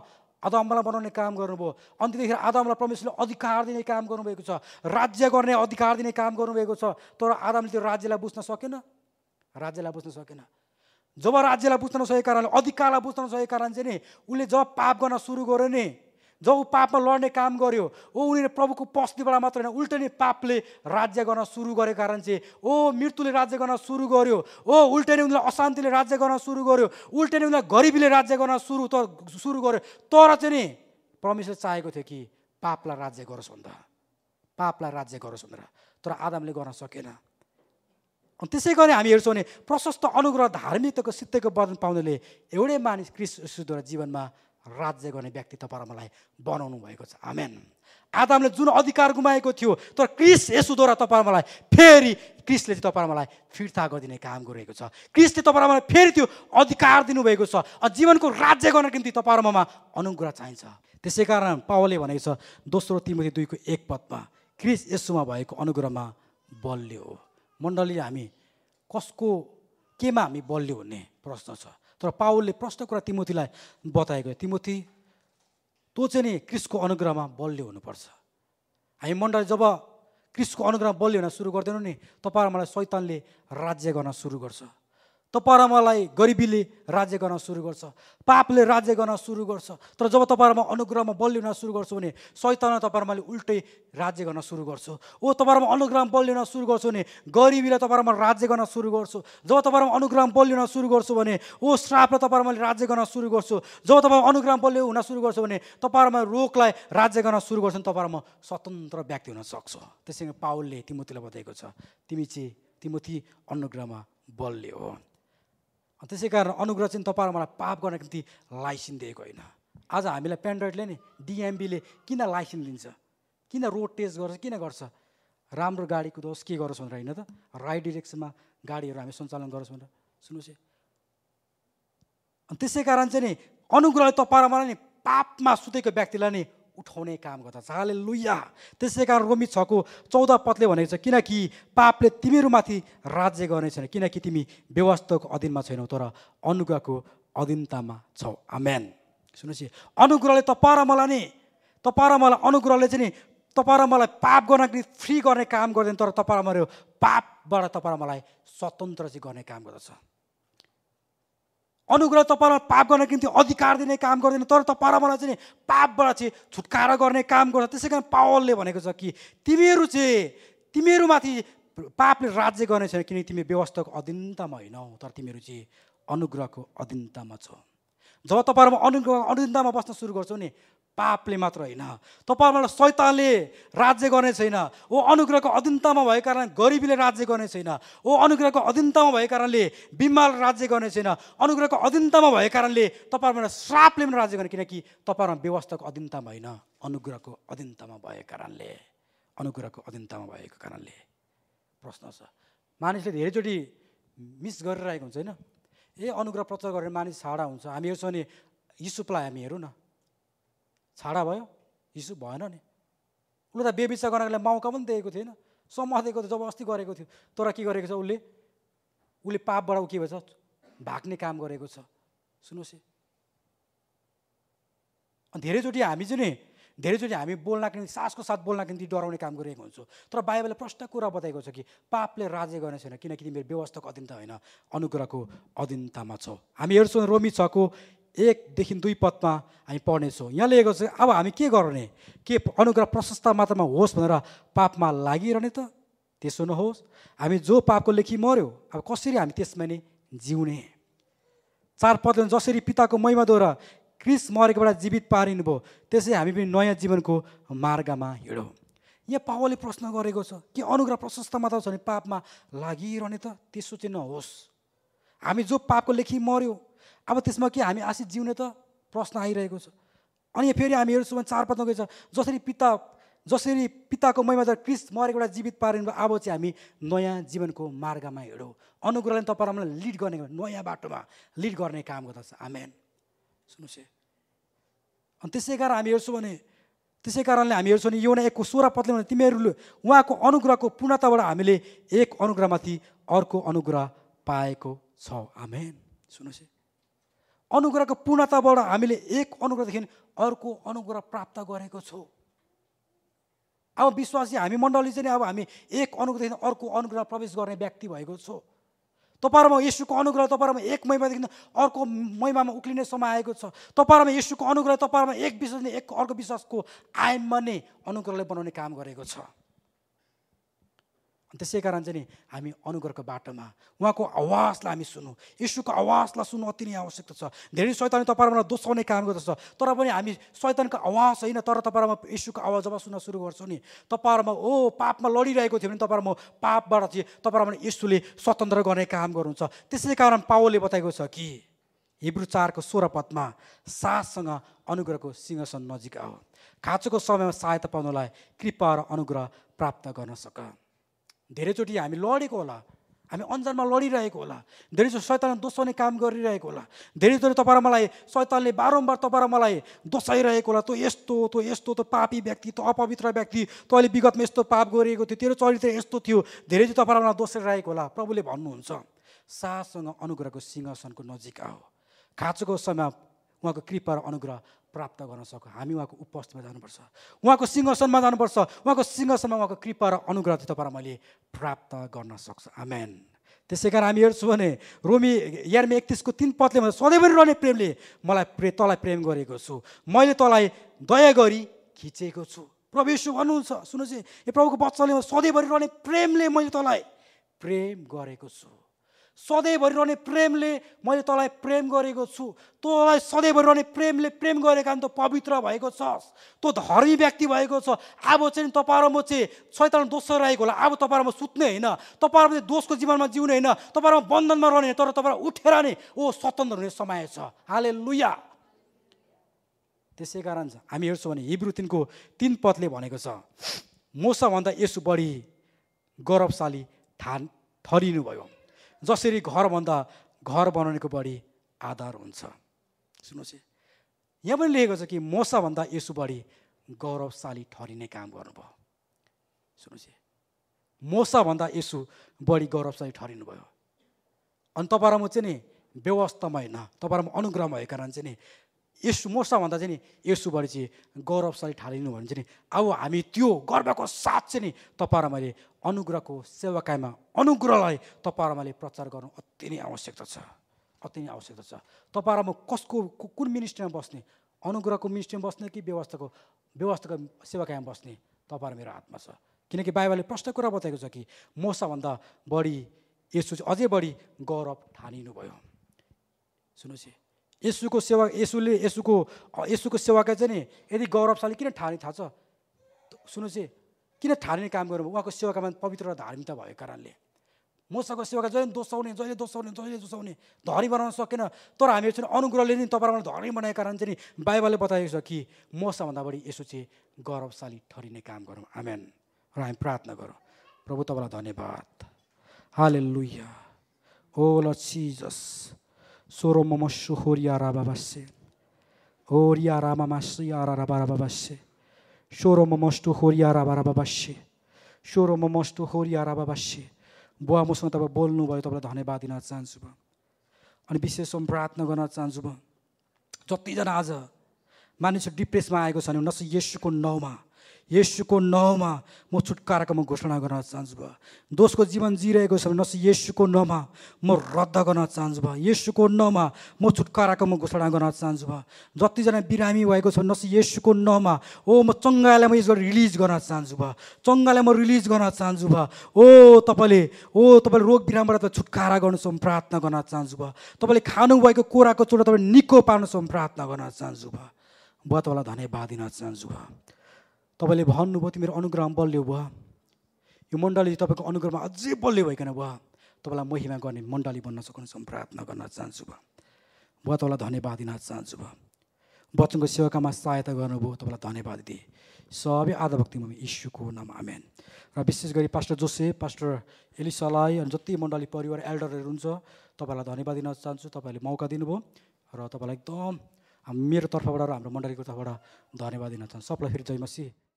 आदमलाई बनाउने काम गर्नुभयो अन्तदेखि आदमलाई परमेश्वरले अधिकार दिने काम गर्नुभएको छ राज्य गर्ने अधिकार दिने काम गर्नुभएको छ तर आदमले त्यो राज्यलाई बुझ्न सकेन राज्यलाई बुझ्न सकेन जब राज्यलाई बुझ्न नसकेको कारणले अधिकारलाई बुझ्न नसकेको कारण चाहिँ नि उसले जब पाप गर्न सुरु गर्यो नि जब पापमा लड्ने काम गर्यो ओ उनीहरूले प्रभुको पस्तीबाट मात्र होइन उल्टै नै पापले राज्य गर्न सुरु गरेको कारण चाहिँ ओ मृत्युले राज्य गर्न सुरु गर्यो ओ उल्टै नै उनीहरूलाई अशान्तिले राज्य गर्न सुरु गर्यो उल्टै नै उनीहरूलाई गरिबीले राज्य गर्न सुरु त सुरु गर्यो तर चाहिँ नि परमेश्वर चाहेको थियो कि पापलाई राज्य गरोस् भनेर पापलाई राज्य गरोस् भनेर तर आदमले गर्न सकेन अनि त्यसै गरी हामी हेर्छौँ भने प्रशस्त अनुग्रह धार्मिकताको सित्तैको वर्णन पाउनेले एउटै मानिस क्रिस्टद्वारा जीवनमा राज्य गर्ने व्यक्ति तपाईँ मलाई बनाउनु भएको छ आमेन आदामले जुन अधिकार गुमाएको थियो तर क्रिस यसुद्वारा तपाईँ मलाई फेरि क्रिसले चाहिँ तपाईँ फिर्ता गरिदिने काम गरेको छ क्रिसले तपाईँ मलाई फेरि त्यो अधिकार दिनुभएको छ जीवनको राज्य गर्नको निम्ति तपाईँ अनुग्रह चाहिन्छ त्यसै कारण पावलले भनेको छ दोस्रो तिमीले दुईको एक पदमा क्रिस यसुमा भएको अनुग्रहमा बलियो हो मण्डली हामी कसको केमा हामी बलियो हुने प्रश्न छ तर पावलले प्रष्ट कुरा तिमोथीलाई बताएको तिमोथी तँ चाहिँ नि क्रिसको अनुग्रहमा बलियो हुनुपर्छ हामी मण्डल जब क्रिसको अनुग्रहमा बलियो हुन सुरु गर्दैनौँ नि तपाईँहरू मलाई शैतानले राज्य गर्न सुरु गर्छ तपाईँहरूमालाई गरिबीले राज्य गर्न सुरु गर्छ पापले राज्य गर्न सुरु गर्छ तर जब तपाईँहरूमा अनुग्रहमा बल लिन सुरु गर्छु भने सैतन तपाईँहरू मैले उल्टै राज्य गर्न सुरु गर्छु ओ तपाईँहरूमा अनुग्रहमा बल लिन सुरु गर्छु भने गरिबीले तपाईँहरूमा राज्य गर्न सुरु गर्छु जब तपाईँहरूमा अनुग्रहमा बल लिन सुरु गर्छु भने ओ श्रापलाई तपाईँहरू मैले राज्य गर्न सुरु गर्छु जब तपाईँ अनुग्रहमा बलियो हुन सुरु गर्छु भने तपाईँहरूमा रोगलाई राज्य गर्न सुरु गर्छु भने तपाईँ स्वतन्त्र व्यक्ति हुन सक्छु त्यसैले पावलले तिमोतीलाई बताएको छ तिमी चाहिँ तिमोथी अनुग्रहमा बलियो हो त्यसै कारण अनुग्रह चाहिँ तपाईँहरू मलाई पाप गर्नको निम्ति लाइसेन्स दिएको होइन आज हामीलाई पेन्ड्रोइडले नि डिएमबीले किन लाइसेन्स लिन्छ किन रोड टेस्ट गर्छ किन गर्छ राम्रो गाडी कुदाओस् के गरोस् भनेर होइन त राइट डिरेक्सनमा गाडीहरू हामी सञ्चालन गरोस् भनेर सुन्नुहोस् अनि त्यसै कारण चाहिँ नि अनुग्रह तपाईँहरूमा मलाई नि पापमा सुतेको व्यक्तिलाई नि उठाउने काम गर्दछ हाले लुया त्यसै कारण रोमी छको चौध पदले भनेको छ किनकि पापले तिमीहरूमाथि राज्य गर्ने छैन किनकि तिमी व्यवस्थाको अधीनमा छैनौ तर अनुग्रहको अधीनतामा छौ आमेन सुन्नुहोस् अनुग्रहले तपाईँ र मलाई नि तपाईँ र मलाई अनुग्रहले चाहिँ नि तपाईँ र मलाई पाप गर्न फ्री गर्ने काम गर्दैन तर तपाईँ र मेरो पापबाट तपाईँ र मलाई स्वतन्त्र चाहिँ गर्ने काम गर्दछ अनुग्रह तपाईँलाई पाप गर्न निम्ति अधिकार दिने काम गर्दैन तर तपाईँलाई मलाई चाहिँ पापबाट चाहिँ छुटकारा गर्ने काम गर्छ त्यसै कारण पावलले भनेको छ कि तिमीहरू चाहिँ तिमीहरूमाथि पापले राज्य गर्ने छैन किनकि तिमी व्यवस्थाको अधीनतामा होइनौ तर तिमीहरू चाहिँ अनुग्रहको अधीनतामा छौ जब तपाईँहरूमा अनुग्रह अधीनतामा बस्न सुरु गर्छौ नि पापले मात्र होइन तपाईँहरूबाट शैतानले राज्य गर्ने छैन ओ अनुग्रहको अधीनतामा भएको कारण गरिबीले राज्य गर्ने छैन ओ अनुग्रहको अधीनतामा भएको कारणले बिमार राज्य गर्ने छैन अनुग्रहको अधीनतामा भएको कारणले तपाईँहरूबाट श्रापले पनि राज्य गर्ने किनकि तपाईँहरूमा व्यवस्थाको अधीनतामा होइन अनुग्रहको अधीनतामा भएको कारणले अनुग्रहको अधीनतामा भएको कारणले प्रश्न छ मानिसले धेरैचोटि मिस गरिरहेको हुन्छ होइन ए अनुग्रह प्रचार गरेर मानिस छाडा हुन्छ हामी हेर्छौँ भने यी हामी हेरौँ न छाडा भयो इस्यु भएन नि उसले त बेबिचा गर्नलाई मौका पनि दिएको थिएन समूह दिएको थियो जबरजस्ती गरेको थियो तर के गरेको छ उसले उसले पापबाट के भएछ भाग्ने काम गरेको छ सुन्नुहोस् है धेरैचोटि हामी चाहिँ नि धेरैचोटि हामी बोल्नको निम्ति सासको साथ बोल्नको निम्ति डराउने काम गरिरहेको हुन्छौँ तर बाइबलले प्रष्ट कुरा बताएको छ कि पापले राज्य गर्ने छैन किनकि तिमीहरू व्यवस्थाको अधीनता होइन अनुग्रहको अधीनतामा छौ हामी हेर्छौँ रोमी छको एकदेखि दुई पदमा हामी पढ्नेछौँ यहाँ लेखेको छ अब हामी के गर्ने के अनुग्रह प्रशस्त मात्रामा होस् भनेर पापमा लागिरहने त त्यसो नहोस् हामी जो पापको लेखी मऱ्यो अब कसरी हामी त्यसमा नै जिउने चार पदले जसरी पिताको महिमा महिमाद्वारा क्रिस मरेकोबाट जीवित पारिनु भयो त्यसै हामी पनि नयाँ जीवनको मार्गमा हिँडौँ यहाँ पावाले प्रश्न गरेको छ कि अनुग्रह प्रशस्त मात्र छ भने पापमा लागिरहने त त्यसो चाहिँ नहोस् हामी जो पापको लेखी मऱ्यौँ अब त्यसमा के हामी आशित जिउने त प्रश्न आइरहेको छ अनि फेरि हामी हेर्छौँ चार पाँचमा छ जसरी पिता जसरी पिताको महिमा त क्रिस मरेको एउटा जीवित पारिनु अब चाहिँ हामी नयाँ जीवनको मार्गमा हिँडौँ अनुग्रहले तपाईँलाई मलाई लिड गर्ने नयाँ बाटोमा लिड गर्ने काम गर्दछ आमेन सुन्नुहोस् है अनि त्यसै कारण हामी हेर्छौँ भने त्यसै कारणले हामी हेर्छौँ भने नै एकको सोह्र पदले भने तिमीहरूले उहाँको अनुग्रहको पूर्णताबाट हामीले एक अनुग्रहमाथि अर्को अनुग्रह पाएको छौ आमेन सुन्नुहोस् है अनुग्रहको पूर्णताबाट हामीले एक अनुग्रहदेखि अर्को अनुग्रह प्राप्त गरेको छौँ अब विश्वासी हामी मण्डली चाहिँ अब हामी एक अनुग्रहदेखि अर्को अनुग्रह प्रवेश गर्ने व्यक्ति भएको छौँ तपाईँहरूमा यीशुको अनुग्रह तपाईँहरूमा एक महिमादेखि अर्को महिमामा उक्लिने समय आएको छ तपाईँहरूमा यीशुको अनुग्रह तपाईँहरूमा एक विश्वास एक अर्को विश्वासको आयममा नै अनुग्रहले बनाउने काम गरेको छ त्यसै कारण चाहिँ नि हामी अनुग्रहको बाटोमा उहाँको आवाजलाई हामी सुनौँ यिसुको आवाजलाई सुन्नु अति नै आवश्यकता छ धेरै शैतानले तपाईँहरूमा दोस्राउने काम गर्दछ तर पनि हामी शैतानको आवाज होइन तर तपाईँहरूमा यिसुको आवाज जब सुन्न सुरु गर्छौँ नि तपाईँहरूमा ओ पापमा लडिरहेको थियो भने तपाईँहरू म पापबाट चाहिँ तपाईँहरूमा यिसुले स्वतन्त्र गर्ने काम गर्नुहुन्छ त्यसै कारण पावलले बताएको छ कि हिब्रु चारको सोह्र पदमा साससँग अनुग्रहको सिंहसन नजिक आओ खाँचोको समयमा सहायता पाउनलाई कृपा र अनुग्रह प्राप्त गर्न सक धेरैचोटि हामी लडेको होला हामी अन्जानमा लडिरहेको होला धेरैचोटि शैतानले दोस्याउने काम गरिरहेको होला धेरैचोटि तपाईँ मलाई शैतानले बारम्बार तपाईँ मलाई दोसाइरहेको होला तँ यस्तो तँ यस्तो त पापी व्यक्ति त अपवित्र व्यक्ति अहिले विगतमा यस्तो पाप गरिएको थियो तेरो चरित्र यस्तो थियो धेरैचोटि तपाईँ मलाई दोसाइरहेको होला प्रभुले भन्नुहुन्छ साहसँग अनुग्रहको सिंहासनको नजिक आऊ खाँचोको समयमा उहाँको कृपा र अनुग्रह प्राप्त गर्न सकौँ हामी उहाँको उपस्थितिमा जानुपर्छ उहाँको सिंहासनमा जानुपर्छ उहाँको सिंहासनमा उहाँको कृपा र अनुग्रह चाहिँ तपाईँलाई मैले प्राप्त गर्न सक्छु आमेन त्यसै कारण हामी हेर्छौँ भने रोमी यारमी एकतिसको तिन पदले भन्दा सधैँभरि रहने प्रेमले मलाई प्रे तँलाई प्रेम गरेको छु मैले तँलाई दया गरी खिचेको छु प्रभु यसो भन्नुहुन्छ सुन्नुहोस् है प्रभुको बच्चाले सधैँभरि रहने प्रेमले मैले तँलाई प्रेम गरेको छु सधैँभरि रहने प्रेमले मैले तँलाई प्रेम गरेको छु तँलाई सधैँभरि रहने प्रेमले प्रेम गरेको त पवित्र भएको छ तँ धर्मी व्यक्ति भएको छ अब चाहिँ तपाईँ र म चाहिँ सैतन दोष रहेको होला अब तपाईँ म सुत्ने होइन तपाईँ चाहिँ दोषको जीवनमा जिउने होइन तपाईँहरूमा बन्धनमा रहने तर तपाईँ उठेर नै ओ स्वतन्त्र हुने समय छ हाले लुया त्यसै कारण हामी हेर्छौँ भने हिब्रु तिनको तिन पदले भनेको छ मोसाभन्दा यसो बढी गौरवशाली थान भयो जसरी घरभन्दा घर बनाउनेको बढी आधार हुन्छ सुन्नुहोस् यहाँ पनि लेखेको छ कि मोसाभन्दा यसो बढी गौरवशाली ठहरिने काम गर्नुभयो सुन्नुहोस् मोसाभन्दा यसो बढी गौरवशाली ठहरिनु भयो अनि तपाईँहरूमा चाहिँ नि व्यवस्थामा होइन तपाईँहरूमा अनुग्रह भएको कारण चाहिँ नि यसु मसँग भन्दा चाहिँ नि यसुबाट चाहिँ गौरवशाली ठालिनु भने चाहिँ अब हामी त्यो गर्वको साथ चाहिँ नि तपाईँ मैले अनुग्रहको सेवाकायमा अनुग्रहलाई तपाईँ मैले प्रचार गर्नु अति नै आवश्यकता छ अति नै आवश्यकता छ तपाईँ म कसको कुन मिनिस्ट्रीमा बस्ने अनुग्रहको मिनिस्ट्रीमा बस्ने कि व्यवस्थाको व्यवस्थाको सेवाकायमा बस्ने तपाईँ मेरो हातमा छ किनकि बाइबलले प्रष्ट कुरा बताएको छ कि मसाभन्दा बढी यसो चाहिँ अझै बढी गौरव ठानिनु भयो सुन्नुहोस् यसुको सेवा यसुले यसुको यसुको सेवाका चाहिँ नि यदि गौरवशाली किन ठाने थाहा छ सुन्नुहोस् है किन ठाने काम गर्नु उहाँको सेवाकामा पवित्र र धार्मिकता भएको कारणले मसँग सेवाका जहिले दोसाउने जहिले दोसाउने जहिले दोसाउने धरी बनाउन सकेन तर हामी चाहिँ अनुग्रहले नि तपाईँलाई धरी बनाएको कारण चाहिँ नि बाइबलले बताएको छ कि मसँगभन्दा बढी यसो चाहिँ गौरवशाली ठरिने काम गरौँ आमेन र हामी प्रार्थना गरौँ प्रभु तपाईँलाई धन्यवाद हाले लुया ओ ल Soromomoshu Horiarababase. Oriaramamashi Ararabarababase. Shoromomoshtu Horiarabarababashe. Shoromomoshtu Horiarababashe. बुवा मसँग तपाईँ बोल्नुभयो तपाईँलाई धन्यवाद दिन चाहन्छु म अनि विशेष म प्रार्थना गर्न चाहन्छु म जतिजना आज मानिसहरू डिप्रेसमा आएको छ भने नस यसुको नाउँमा येसुको नमा म छुटकाराको म घोषणा गर्न चाहन्छु भयो दोषको जीवन जिरहेको छ भने नसी येसुको नमा म रद्द गर्न चाहन्छु भयो येसुको नमा म छुटकाराको म घोषणा गर्न चाहन्छु भयो जतिजना बिरामी भएको छ भने यसुको येसुको ओ म चङ्गालाई म यसबाट रिलिज गर्न चाहन्छु भयो चङ्गालाई म रिलिज गर्न चाहन्छु भयो ओ तपाईँले ओ तपाईँले रोग बिरामबाट त छुटकारा गर्नुसम्म प्रार्थना गर्न चाहन्छु भयो तपाईँले खानुभएको कोराको चोटो तपाईँ निको पार्नुसम्म प्रार्थना गर्न चाहन्छु भयो म तपाईँलाई धन्यवाद दिन चाहन्छु भयो तपाईँले भन्नुभयो तिमीहरू अनुग्रह बलियो भयो यो मण्डली तपाईँको अनुग्रहमा अझै बलियो भइकन भयो तपाईँलाई महिमा गर्ने मण्डली बन्न सक्नुहुन्छ म प्रार्थना गर्न चाहन्छु भयो म तपाईँलाई धन्यवाद दिन चाहन्छु भयो वचनको सेवाकामा सहायता गर्नुभयो तपाईँलाई धन्यवाद दिएँ सबै आधा भक्तिमा इस्युको नाम आमेन र विशेष गरी पास्टर जोसे पास्टर एलिसालाई अनि जति मण्डली परिवार एल्डरहरू हुन्छ तपाईँलाई धन्यवाद दिन चाहन्छु तपाईँहरूले मौका दिनुभयो र तपाईँलाई एकदम मेरो तर्फबाट र हाम्रो मण्डलीको तर्फबाट धन्यवाद दिन चाहन्छु सबलाई फेरि जयमसी